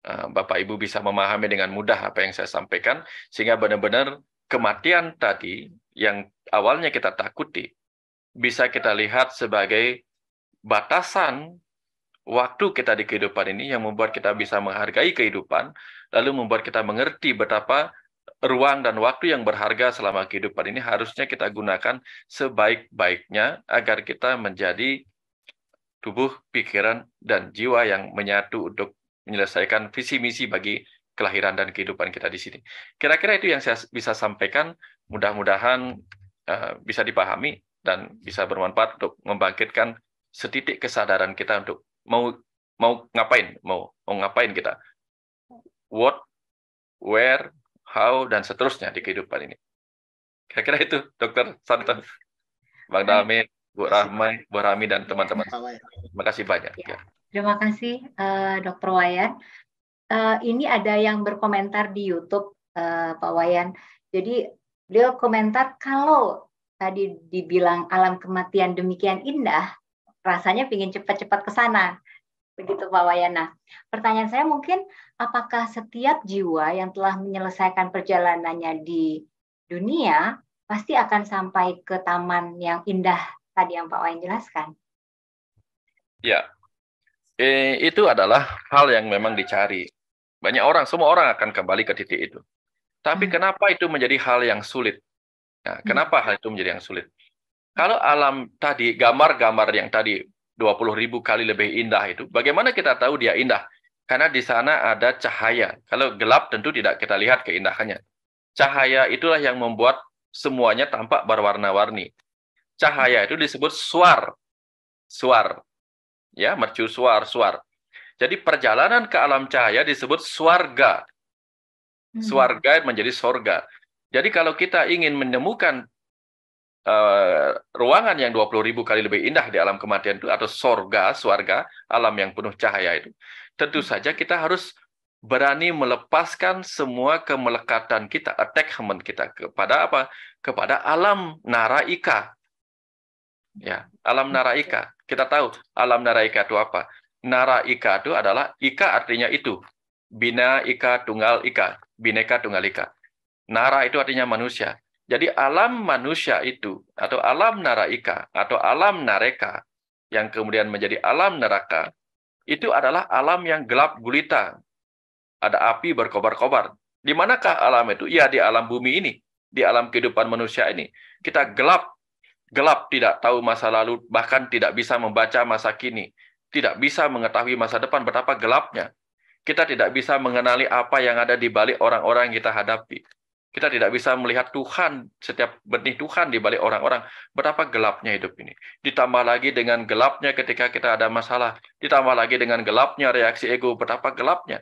Eh, Bapak Ibu bisa memahami dengan mudah apa yang saya sampaikan, sehingga benar-benar kematian tadi yang awalnya kita takuti bisa kita lihat sebagai batasan waktu kita di kehidupan ini yang membuat kita bisa menghargai kehidupan, lalu membuat kita mengerti betapa ruang dan waktu yang berharga selama kehidupan ini harusnya kita gunakan sebaik-baiknya agar kita menjadi tubuh, pikiran, dan jiwa yang menyatu untuk menyelesaikan visi misi bagi kelahiran dan kehidupan kita di sini. Kira-kira itu yang saya bisa sampaikan, mudah-mudahan uh, bisa dipahami dan bisa bermanfaat untuk membangkitkan setitik kesadaran kita untuk mau mau ngapain, mau mau ngapain kita. What, where, how dan seterusnya di kehidupan ini. Kira-kira itu, Dokter Santan, Bang Damir, Bu Rahmi, Bu Rami dan teman-teman. Terima kasih banyak. Ya. ya. Terima kasih uh, eh, Dr. Wayan. Uh, ini ada yang berkomentar di YouTube uh, Pak Wayan. Jadi beliau komentar kalau tadi dibilang alam kematian demikian indah, rasanya ingin cepat-cepat ke sana. Begitu Pak Wayan. Nah, Pertanyaan saya mungkin apakah setiap jiwa yang telah menyelesaikan perjalanannya di dunia pasti akan sampai ke taman yang indah tadi yang Pak Wayan jelaskan? Ya, eh, itu adalah hal yang memang dicari. Banyak orang, semua orang akan kembali ke titik itu. Tapi hmm. kenapa itu menjadi hal yang sulit? Nah, kenapa hal itu menjadi yang sulit? Kalau alam tadi, gambar-gambar yang tadi 20 ribu kali lebih indah itu, bagaimana kita tahu dia indah? Karena di sana ada cahaya. Kalau gelap tentu tidak kita lihat keindahannya. Cahaya itulah yang membuat semuanya tampak berwarna-warni. Cahaya itu disebut suar. Suar ya mercusuar suar. Jadi perjalanan ke alam cahaya disebut swarga. Hmm. Swarga menjadi sorga. Jadi kalau kita ingin menemukan uh, ruangan yang 20.000 kali lebih indah di alam kematian itu atau sorga, swarga, alam yang penuh cahaya itu, tentu hmm. saja kita harus berani melepaskan semua kemelekatan kita, attachment kita kepada apa? Kepada alam naraika, Ya, alam naraika. Kita tahu alam naraika itu apa. Naraika itu adalah ika artinya itu. Bina ika tunggal ika, bineka tunggal ika. Nara itu artinya manusia. Jadi alam manusia itu atau alam naraika atau alam nareka yang kemudian menjadi alam neraka itu adalah alam yang gelap gulita. Ada api berkobar-kobar. Di manakah alam itu? Ya di alam bumi ini, di alam kehidupan manusia ini. Kita gelap gelap tidak tahu masa lalu, bahkan tidak bisa membaca masa kini, tidak bisa mengetahui masa depan betapa gelapnya. Kita tidak bisa mengenali apa yang ada di balik orang-orang yang kita hadapi. Kita tidak bisa melihat Tuhan, setiap benih Tuhan di balik orang-orang. Betapa gelapnya hidup ini. Ditambah lagi dengan gelapnya ketika kita ada masalah. Ditambah lagi dengan gelapnya reaksi ego. Betapa gelapnya.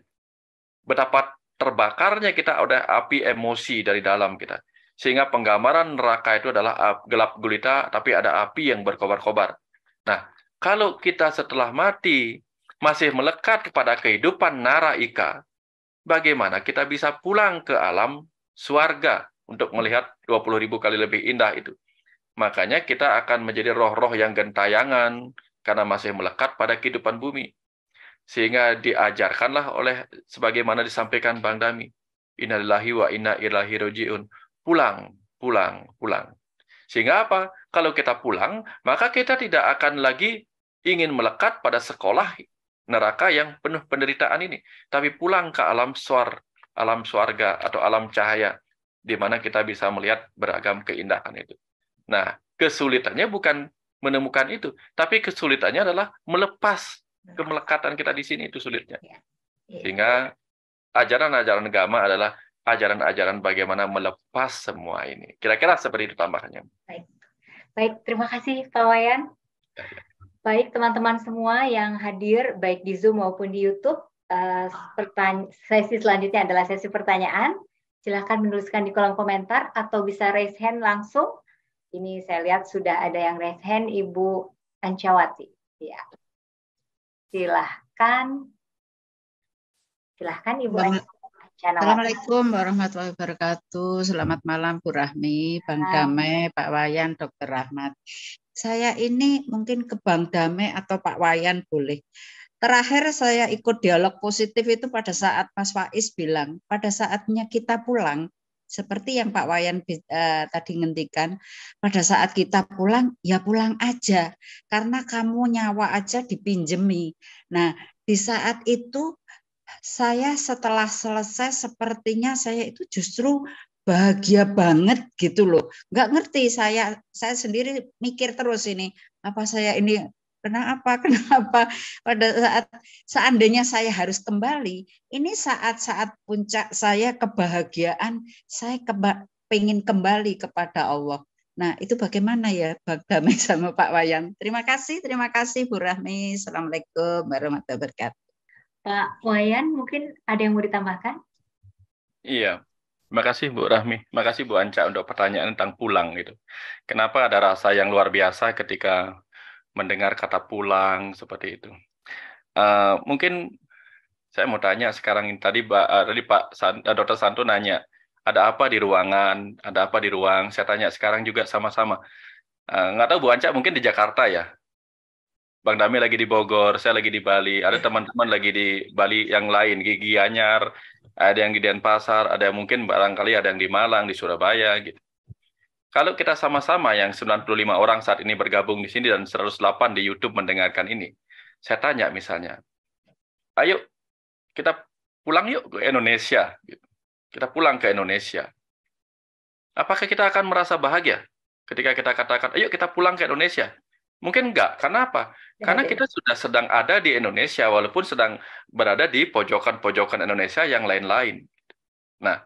Betapa terbakarnya kita oleh api emosi dari dalam kita sehingga penggambaran neraka itu adalah gelap gulita, tapi ada api yang berkobar-kobar. Nah, kalau kita setelah mati masih melekat kepada kehidupan naraika, bagaimana kita bisa pulang ke alam suarga untuk melihat 20 kali lebih indah itu. Makanya kita akan menjadi roh-roh yang gentayangan karena masih melekat pada kehidupan bumi. Sehingga diajarkanlah oleh sebagaimana disampaikan Bang Dami. Innalillahi wa inna ilahi roji'un pulang, pulang, pulang. Sehingga apa? Kalau kita pulang, maka kita tidak akan lagi ingin melekat pada sekolah neraka yang penuh penderitaan ini. Tapi pulang ke alam suar, alam suarga atau alam cahaya, di mana kita bisa melihat beragam keindahan itu. Nah, kesulitannya bukan menemukan itu, tapi kesulitannya adalah melepas kemelekatan kita di sini itu sulitnya. Iya. Iya. Sehingga ajaran-ajaran agama adalah ajaran-ajaran bagaimana melepas semua ini. Kira-kira seperti itu tambahannya. Baik. Baik, terima kasih Pak Wayan. Baik teman-teman semua yang hadir baik di Zoom maupun di YouTube, eh, sesi selanjutnya adalah sesi pertanyaan. Silahkan menuliskan di kolom komentar atau bisa raise hand langsung. Ini saya lihat sudah ada yang raise hand Ibu Ancawati. Ya. Silahkan. Silahkan Ibu Ancawati. Assalamualaikum warahmatullahi wabarakatuh. Selamat malam Bu Rahmi, Bang Dame, Pak Wayan, Dokter Rahmat. Saya ini mungkin ke Bang Dame atau Pak Wayan boleh. Terakhir saya ikut dialog positif itu pada saat Mas Faiz bilang, pada saatnya kita pulang, seperti yang Pak Wayan uh, tadi ngentikan, pada saat kita pulang, ya pulang aja. Karena kamu nyawa aja dipinjemi. Nah, di saat itu saya setelah selesai sepertinya saya itu justru bahagia banget gitu loh. Nggak ngerti saya saya sendiri mikir terus ini apa saya ini kenapa kenapa pada saat seandainya saya harus kembali ini saat-saat puncak saya kebahagiaan saya keba pengen kembali kepada Allah. Nah, itu bagaimana ya Pak Damai sama Pak Wayan? Terima kasih, terima kasih Bu Rahmi. Assalamualaikum warahmatullahi wabarakatuh. Pak eh, Wayan, mungkin ada yang mau ditambahkan? Iya, terima kasih Bu Rahmi, terima kasih Bu Anca untuk pertanyaan tentang pulang gitu. Kenapa ada rasa yang luar biasa ketika mendengar kata pulang seperti itu? Uh, mungkin saya mau tanya sekarang tadi Pak, uh, eh, tadi Pak San, uh, Dokter Santo nanya ada apa di ruangan, ada apa di ruang. Saya tanya sekarang juga sama-sama. Uh, nggak tahu Bu Anca mungkin di Jakarta ya. Bang Dami lagi di Bogor, saya lagi di Bali, ada teman-teman lagi di Bali yang lain, Gigi Anyar, ada yang di Denpasar, ada yang mungkin barangkali ada yang di Malang, di Surabaya gitu. Kalau kita sama-sama yang 95 orang saat ini bergabung di sini dan 108 di YouTube mendengarkan ini, saya tanya misalnya, ayo kita pulang yuk ke Indonesia. Kita pulang ke Indonesia. Apakah kita akan merasa bahagia ketika kita katakan, ayo kita pulang ke Indonesia? Mungkin enggak. Karena apa? Karena kita sudah sedang ada di Indonesia, walaupun sedang berada di pojokan-pojokan Indonesia yang lain-lain. Nah,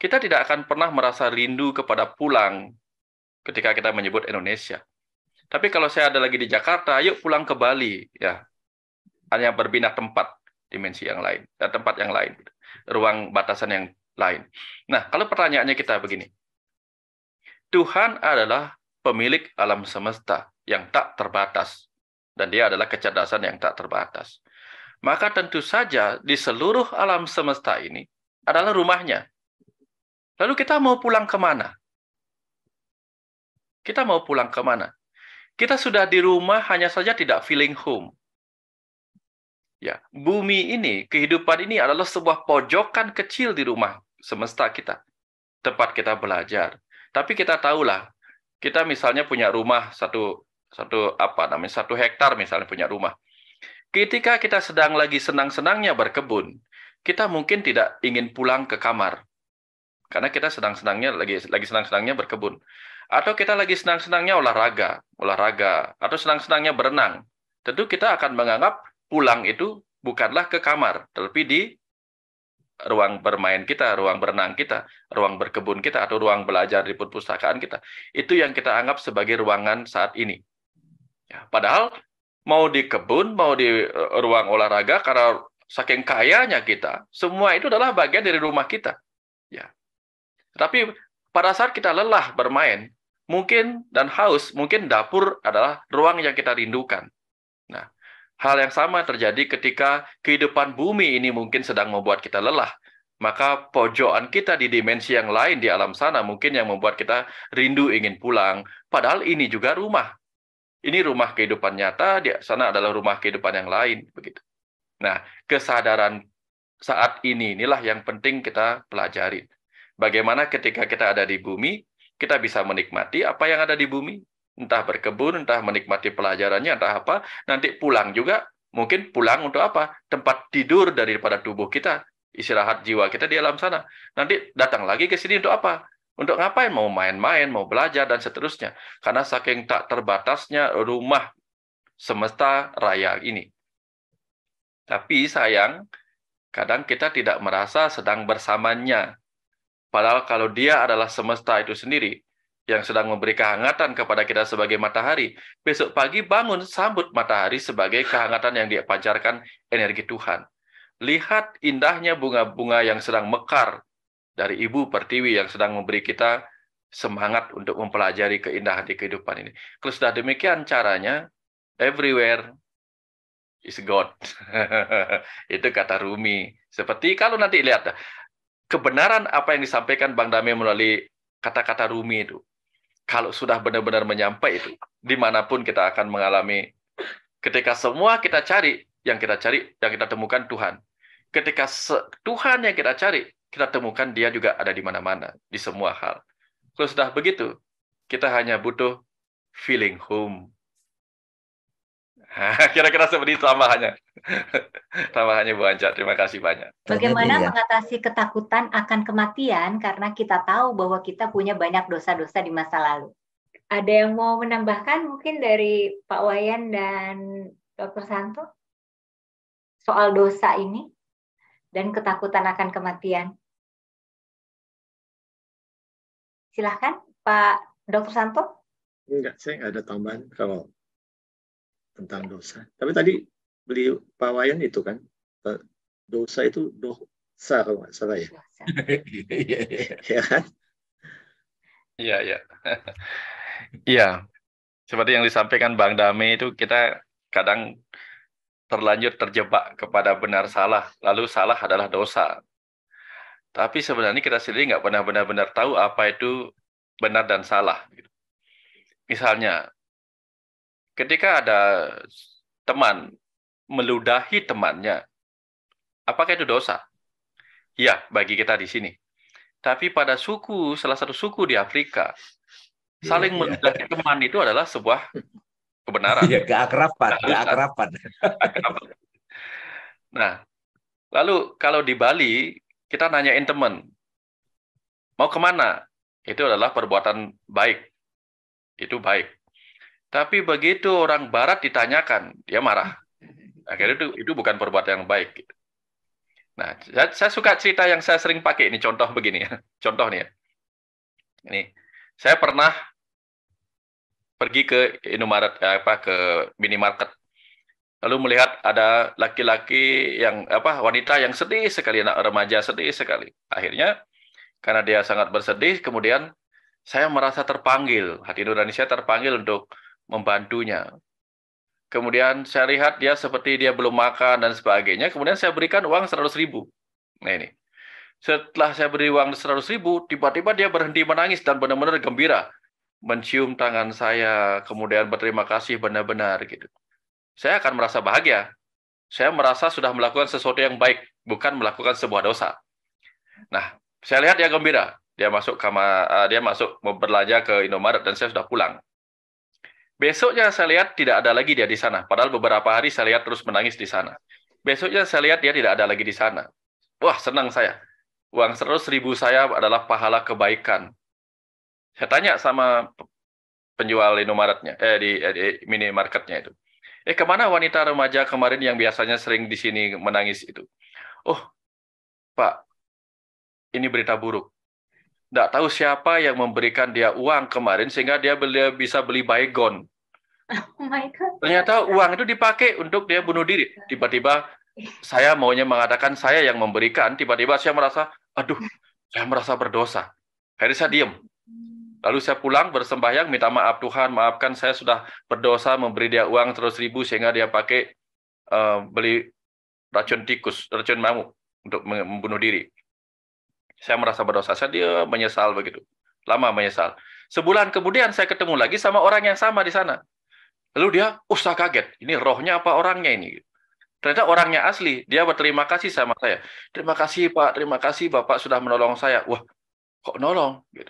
kita tidak akan pernah merasa rindu kepada pulang ketika kita menyebut Indonesia. Tapi kalau saya ada lagi di Jakarta, yuk pulang ke Bali, ya. Hanya berpindah tempat, dimensi yang lain, eh, tempat yang lain, ruang batasan yang lain. Nah, kalau pertanyaannya kita begini. Tuhan adalah pemilik alam semesta yang tak terbatas dan dia adalah kecerdasan yang tak terbatas. Maka tentu saja di seluruh alam semesta ini adalah rumahnya. Lalu kita mau pulang ke mana Kita mau pulang ke mana Kita sudah di rumah hanya saja tidak feeling home. Ya, bumi ini, kehidupan ini adalah sebuah pojokan kecil di rumah semesta kita. Tempat kita belajar. Tapi kita tahulah, kita misalnya punya rumah satu satu apa namanya satu hektar misalnya punya rumah. Ketika kita sedang lagi senang-senangnya berkebun, kita mungkin tidak ingin pulang ke kamar karena kita sedang-senangnya lagi lagi senang-senangnya berkebun atau kita lagi senang-senangnya olahraga olahraga atau senang-senangnya berenang tentu kita akan menganggap pulang itu bukanlah ke kamar tetapi di ruang bermain kita ruang berenang kita ruang berkebun kita atau ruang belajar di perpustakaan kita itu yang kita anggap sebagai ruangan saat ini Ya, padahal mau di kebun, mau di eh, ruang olahraga, karena saking kayanya kita, semua itu adalah bagian dari rumah kita. Ya. Tapi pada saat kita lelah bermain, mungkin dan haus, mungkin dapur adalah ruang yang kita rindukan. Nah, hal yang sama terjadi ketika kehidupan bumi ini mungkin sedang membuat kita lelah. Maka pojokan kita di dimensi yang lain di alam sana mungkin yang membuat kita rindu ingin pulang. Padahal ini juga rumah ini rumah kehidupan nyata, di sana adalah rumah kehidupan yang lain, begitu. Nah, kesadaran saat ini inilah yang penting kita pelajari. Bagaimana ketika kita ada di bumi, kita bisa menikmati apa yang ada di bumi, entah berkebun, entah menikmati pelajarannya, entah apa. Nanti pulang juga, mungkin pulang untuk apa? Tempat tidur daripada tubuh kita, istirahat jiwa kita di alam sana. Nanti datang lagi ke sini untuk apa? Untuk ngapain? Mau main-main, mau belajar, dan seterusnya. Karena saking tak terbatasnya rumah semesta raya ini. Tapi sayang, kadang kita tidak merasa sedang bersamanya. Padahal kalau dia adalah semesta itu sendiri, yang sedang memberi kehangatan kepada kita sebagai matahari, besok pagi bangun sambut matahari sebagai kehangatan yang dia pancarkan energi Tuhan. Lihat indahnya bunga-bunga yang sedang mekar dari Ibu Pertiwi yang sedang memberi kita semangat untuk mempelajari keindahan di kehidupan ini. Kalau sudah demikian caranya, everywhere is God. Itu kata Rumi. Seperti kalau nanti lihat, kebenaran apa yang disampaikan Bang Dami melalui kata-kata Rumi itu, kalau sudah benar-benar menyampai itu, dimanapun kita akan mengalami, ketika semua kita cari, yang kita cari, yang kita temukan Tuhan. Ketika Tuhan yang kita cari, kita temukan dia juga ada di mana-mana, di semua hal. Kalau sudah begitu, kita hanya butuh feeling home. Kira-kira seperti itu tambahannya. tambahannya Bu Anja, terima kasih banyak. Bagaimana ya. mengatasi ketakutan akan kematian karena kita tahu bahwa kita punya banyak dosa-dosa di masa lalu. Ada yang mau menambahkan mungkin dari Pak Wayan dan Dr. Santo soal dosa ini? dan ketakutan akan kematian. Silahkan Pak Dokter Santo. Enggak, saya enggak ada tambahan kalau tentang dosa. Tapi tadi beli Pak Wayan itu kan dosa itu dosa kalau nggak salah ya. Iya kan? Iya, iya. Iya. Seperti yang disampaikan Bang Dame itu kita kadang terlanjur terjebak kepada benar salah, lalu salah adalah dosa. Tapi sebenarnya kita sendiri nggak pernah benar-benar tahu apa itu benar dan salah. Gitu. Misalnya, ketika ada teman meludahi temannya, apakah itu dosa? Ya, bagi kita di sini. Tapi pada suku, salah satu suku di Afrika, saling iya, iya. meludahi teman itu adalah sebuah kebenaran. Ya, keakrapan, keakrapan. keakrapan. Nah, lalu kalau di Bali, kita nanyain teman, mau kemana? Itu adalah perbuatan baik. Itu baik. Tapi begitu orang Barat ditanyakan, dia marah. Akhirnya itu, itu bukan perbuatan yang baik. Gitu. Nah, saya, suka cerita yang saya sering pakai. Ini contoh begini ya. Contoh nih ya. Ini, saya pernah pergi ke Indomaret, eh, apa, ke minimarket lalu melihat ada laki-laki yang apa wanita yang sedih sekali anak remaja sedih sekali akhirnya karena dia sangat bersedih kemudian saya merasa terpanggil hati nurani saya terpanggil untuk membantunya kemudian saya lihat dia seperti dia belum makan dan sebagainya kemudian saya berikan uang seratus ribu nah ini setelah saya beri uang seratus ribu tiba-tiba dia berhenti menangis dan benar-benar gembira mencium tangan saya kemudian berterima kasih benar-benar gitu saya akan merasa bahagia. Saya merasa sudah melakukan sesuatu yang baik, bukan melakukan sebuah dosa. Nah, saya lihat dia gembira. Dia masuk kamar, uh, eh, dia masuk berlaja ke Indomaret dan saya sudah pulang. Besoknya saya lihat tidak ada lagi dia di sana. Padahal beberapa hari saya lihat terus menangis di sana. Besoknya saya lihat dia tidak ada lagi di sana. Wah, senang saya. Uang seratus ribu saya adalah pahala kebaikan. Saya tanya sama penjual Indomaretnya, eh di, eh, di minimarketnya itu. Eh kemana wanita remaja kemarin yang biasanya sering di sini menangis itu? Oh, Pak, ini berita buruk. Tidak tahu siapa yang memberikan dia uang kemarin sehingga dia bisa beli baygon. Oh my God. Ternyata uang itu dipakai untuk dia bunuh diri. Tiba-tiba saya maunya mengatakan saya yang memberikan, tiba-tiba saya merasa, aduh, saya merasa berdosa. Akhirnya saya diem. Lalu saya pulang bersembahyang, minta maaf Tuhan, maafkan saya sudah berdosa memberi dia uang terus ribu sehingga dia pakai uh, beli racun tikus, racun mamuk untuk membunuh diri. Saya merasa berdosa, saya dia menyesal begitu. Lama menyesal. Sebulan kemudian saya ketemu lagi sama orang yang sama di sana. Lalu dia, usah oh, kaget, ini rohnya apa orangnya ini? Ternyata orangnya asli, dia berterima kasih sama saya. Terima kasih Pak, terima kasih Bapak sudah menolong saya. Wah, kok nolong? Gitu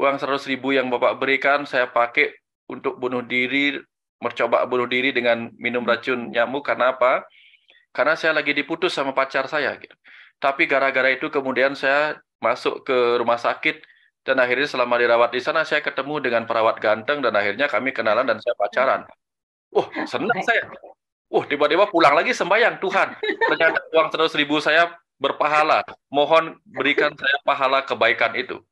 uang 100 ribu yang Bapak berikan saya pakai untuk bunuh diri, mencoba bunuh diri dengan minum hmm. racun nyamuk karena apa? Karena saya lagi diputus sama pacar saya. Tapi gara-gara itu kemudian saya masuk ke rumah sakit dan akhirnya selama dirawat di sana saya ketemu dengan perawat ganteng dan akhirnya kami kenalan dan saya pacaran. Wah, oh, senang saya. Wah, oh, tiba-tiba pulang lagi sembahyang Tuhan. Ternyata uang seratus ribu saya berpahala. Mohon berikan saya pahala kebaikan itu.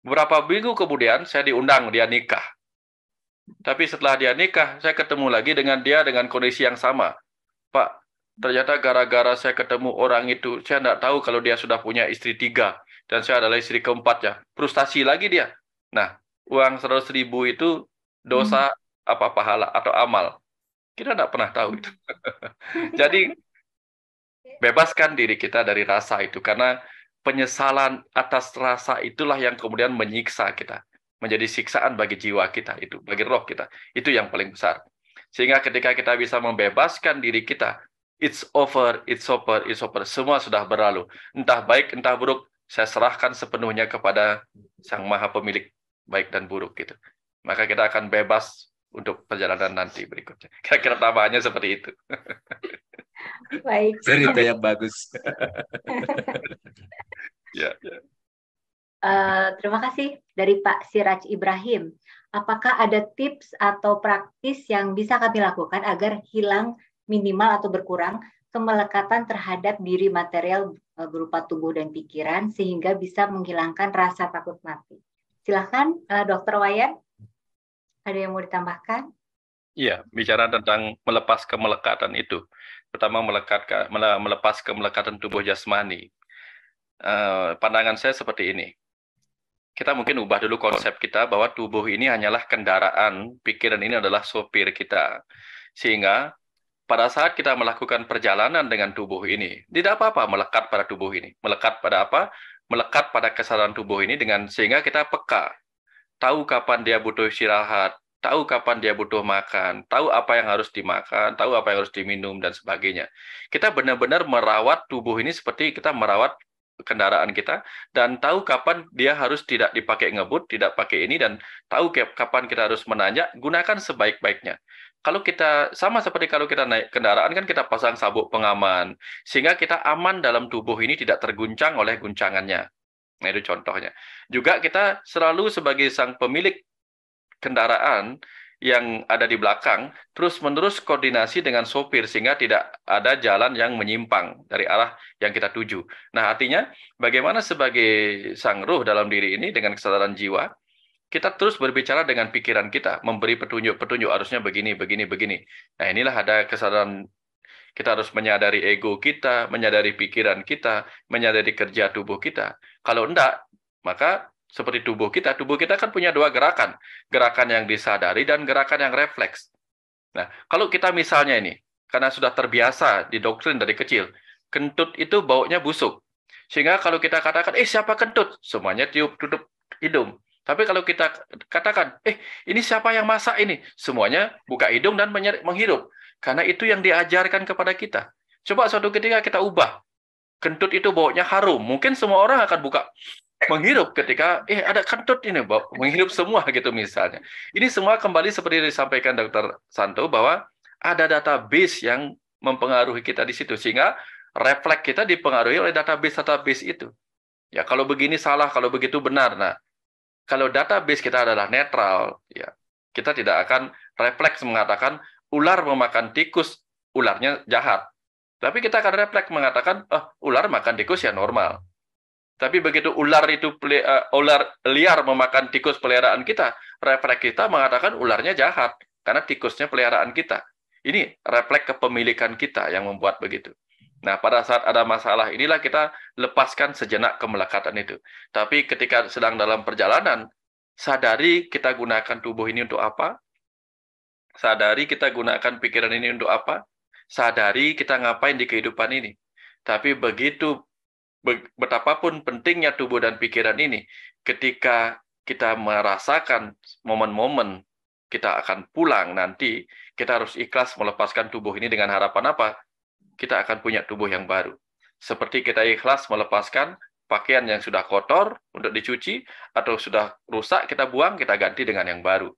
Beberapa minggu kemudian saya diundang dia nikah. Tapi setelah dia nikah, saya ketemu lagi dengan dia dengan kondisi yang sama. Pak, ternyata gara-gara saya ketemu orang itu, saya tidak tahu kalau dia sudah punya istri tiga. Dan saya adalah istri keempatnya. Frustasi lagi dia. Nah, uang seratus ribu itu dosa hmm. apa pahala atau amal. Kita tidak pernah tahu itu. Jadi, bebaskan diri kita dari rasa itu. Karena penyesalan atas rasa itulah yang kemudian menyiksa kita, menjadi siksaan bagi jiwa kita itu, bagi roh kita. Itu yang paling besar. Sehingga ketika kita bisa membebaskan diri kita, it's over, it's over, it's over. Semua sudah berlalu. Entah baik, entah buruk, saya serahkan sepenuhnya kepada Sang Maha Pemilik baik dan buruk gitu. Maka kita akan bebas untuk perjalanan nanti berikutnya. Kira-kira tambahannya seperti itu. Baik. Cerita yang bagus. Uh, terima kasih dari Pak Siraj Ibrahim. Apakah ada tips atau praktis yang bisa kami lakukan agar hilang minimal atau berkurang kemelekatan terhadap diri material eh, berupa tubuh dan pikiran sehingga bisa menghilangkan rasa takut mati? Silahkan, uh, eh, Dokter Wayan. Ada yang mau ditambahkan? Iya, bicara tentang melepas kemelekatan itu, pertama melekat melepas kemelekatan tubuh jasmani. Eh, pandangan saya seperti ini. Kita mungkin ubah dulu konsep kita bahwa tubuh ini hanyalah kendaraan, pikiran ini adalah sopir kita. Sehingga pada saat kita melakukan perjalanan dengan tubuh ini, tidak apa-apa melekat pada tubuh ini. Melekat pada apa? Melekat pada kesadaran tubuh ini dengan sehingga kita peka. Tahu kapan dia butuh istirahat, tahu kapan dia butuh makan, tahu apa yang harus dimakan, tahu apa yang harus diminum dan sebagainya. Kita benar-benar merawat tubuh ini seperti kita merawat kendaraan kita dan tahu kapan dia harus tidak dipakai ngebut, tidak pakai ini dan tahu kapan kita harus menanya, gunakan sebaik-baiknya. Kalau kita sama seperti kalau kita naik kendaraan kan kita pasang sabuk pengaman sehingga kita aman dalam tubuh ini tidak terguncang oleh guncangannya. Nah, itu contohnya. Juga kita selalu sebagai sang pemilik kendaraan yang ada di belakang terus-menerus koordinasi dengan sopir sehingga tidak ada jalan yang menyimpang dari arah yang kita tuju. Nah, artinya bagaimana sebagai sang ruh dalam diri ini dengan kesadaran jiwa kita terus berbicara dengan pikiran kita, memberi petunjuk-petunjuk harusnya begini, begini, begini. Nah, inilah ada kesadaran kita harus menyadari ego kita, menyadari pikiran kita, menyadari kerja tubuh kita. Kalau enggak, maka seperti tubuh kita, tubuh kita kan punya dua gerakan, gerakan yang disadari dan gerakan yang refleks. Nah, kalau kita misalnya ini, karena sudah terbiasa di doktrin dari kecil, kentut itu baunya busuk. Sehingga kalau kita katakan, eh siapa kentut? Semuanya tiup tutup hidung. Tapi kalau kita katakan, eh ini siapa yang masak ini? Semuanya buka hidung dan menghirup. Karena itu yang diajarkan kepada kita. Coba suatu ketika kita ubah. Kentut itu baunya harum. Mungkin semua orang akan buka menghirup ketika eh ada kentut ini Bob, menghirup semua gitu misalnya. Ini semua kembali seperti disampaikan Dokter Santo bahwa ada database yang mempengaruhi kita di situ sehingga refleks kita dipengaruhi oleh database-database itu. Ya kalau begini salah, kalau begitu benar. Nah, kalau database kita adalah netral, ya kita tidak akan refleks mengatakan ular memakan tikus, ularnya jahat. Tapi kita akan refleks mengatakan, oh, ular makan tikus ya normal. Tapi begitu ular itu uh, ular liar memakan tikus peliharaan kita, refleks kita mengatakan ularnya jahat karena tikusnya peliharaan kita. Ini refleks kepemilikan kita yang membuat begitu. Nah, pada saat ada masalah inilah kita lepaskan sejenak kemelekatan itu. Tapi ketika sedang dalam perjalanan, sadari kita gunakan tubuh ini untuk apa? Sadari kita gunakan pikiran ini untuk apa? Sadari kita ngapain di kehidupan ini. Tapi begitu betapapun pentingnya tubuh dan pikiran ini, ketika kita merasakan momen-momen kita akan pulang nanti, kita harus ikhlas melepaskan tubuh ini dengan harapan apa? Kita akan punya tubuh yang baru. Seperti kita ikhlas melepaskan pakaian yang sudah kotor untuk dicuci atau sudah rusak kita buang, kita ganti dengan yang baru.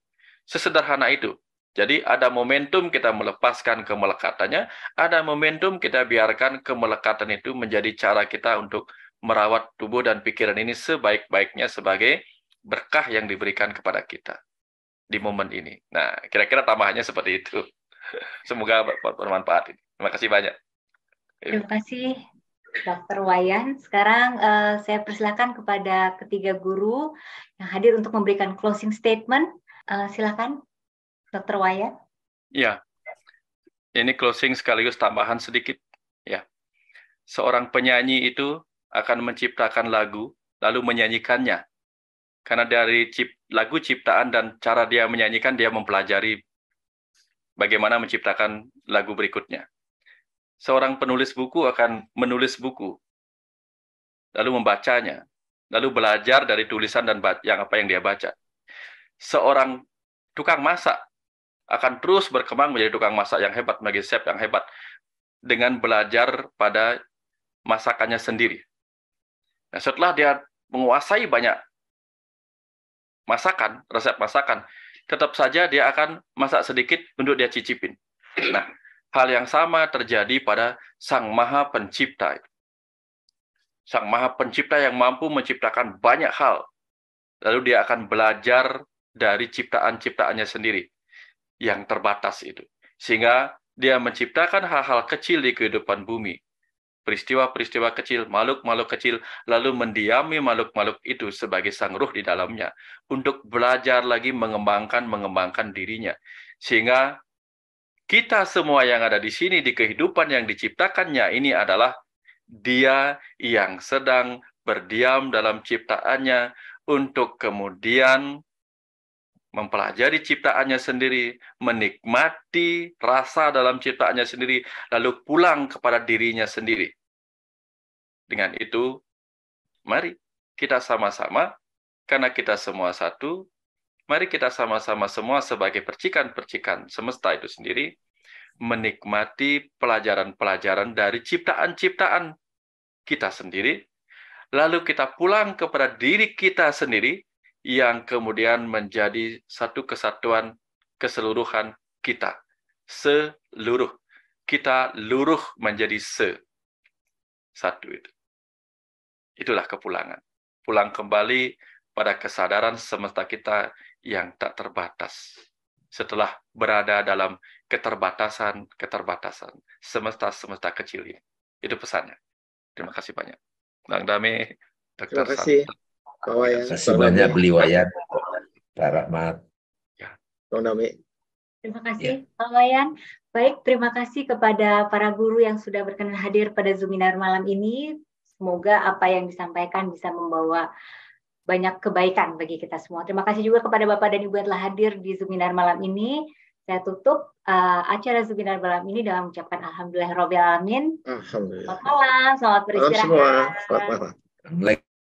Sesederhana itu. Jadi ada momentum kita melepaskan kemelekatannya, ada momentum kita biarkan kemelekatan itu menjadi cara kita untuk merawat tubuh dan pikiran ini sebaik-baiknya sebagai berkah yang diberikan kepada kita di momen ini. Nah, kira-kira tambahannya seperti itu. Semoga bermanfaat Terima kasih banyak. Terima kasih Dr. Wayan. Sekarang uh, saya persilakan kepada ketiga guru yang hadir untuk memberikan closing statement. Uh, silakan. Dr. Wayan, Ya, ini closing sekaligus tambahan sedikit. Ya, seorang penyanyi itu akan menciptakan lagu lalu menyanyikannya. Karena dari lagu ciptaan dan cara dia menyanyikan, dia mempelajari bagaimana menciptakan lagu berikutnya. Seorang penulis buku akan menulis buku, lalu membacanya, lalu belajar dari tulisan dan yang apa yang dia baca. Seorang tukang masak akan terus berkembang menjadi tukang masak yang hebat, menjadi chef yang hebat dengan belajar pada masakannya sendiri. Nah, setelah dia menguasai banyak masakan, resep masakan, tetap saja dia akan masak sedikit untuk dia cicipin. Nah, hal yang sama terjadi pada Sang Maha Pencipta. Sang Maha Pencipta yang mampu menciptakan banyak hal. Lalu dia akan belajar dari ciptaan-ciptaannya sendiri yang terbatas itu. Sehingga dia menciptakan hal-hal kecil di kehidupan bumi. Peristiwa-peristiwa kecil, makhluk-makhluk kecil, lalu mendiami makhluk-makhluk itu sebagai sang ruh di dalamnya. Untuk belajar lagi mengembangkan, mengembangkan dirinya. Sehingga kita semua yang ada di sini, di kehidupan yang diciptakannya ini adalah dia yang sedang berdiam dalam ciptaannya untuk kemudian mempelajari ciptaannya sendiri, menikmati rasa dalam ciptaannya sendiri, lalu pulang kepada dirinya sendiri. Dengan itu, mari kita sama-sama, karena kita semua satu, mari kita sama-sama semua sebagai percikan-percikan semesta itu sendiri, menikmati pelajaran-pelajaran dari ciptaan-ciptaan kita sendiri, lalu kita pulang kepada diri kita sendiri, yang kemudian menjadi satu kesatuan keseluruhan kita. Seluruh. Kita luruh menjadi se. Satu itu. Itulah kepulangan. Pulang kembali pada kesadaran semesta kita yang tak terbatas. Setelah berada dalam keterbatasan-keterbatasan semesta-semesta kecil ini. Itu pesannya. Terima kasih banyak. Bang Dami, Dr. Terima kasih. Santa. Kawayan. kasih banyak wayan, Pak Rahmat. Ya, terima kasih, ya. Pak Wayan. Baik, terima kasih kepada para guru yang sudah berkenan hadir pada Zuminar malam ini. Semoga apa yang disampaikan bisa membawa banyak kebaikan bagi kita semua. Terima kasih juga kepada Bapak dan Ibu yang telah hadir di Zuminar malam ini. Saya tutup uh, acara Zuminar malam ini dengan mengucapkan Alhamdulillah Robbil Alamin. Alhamdulillah. Selamat malam, selamat beristirahat. Selamat malam.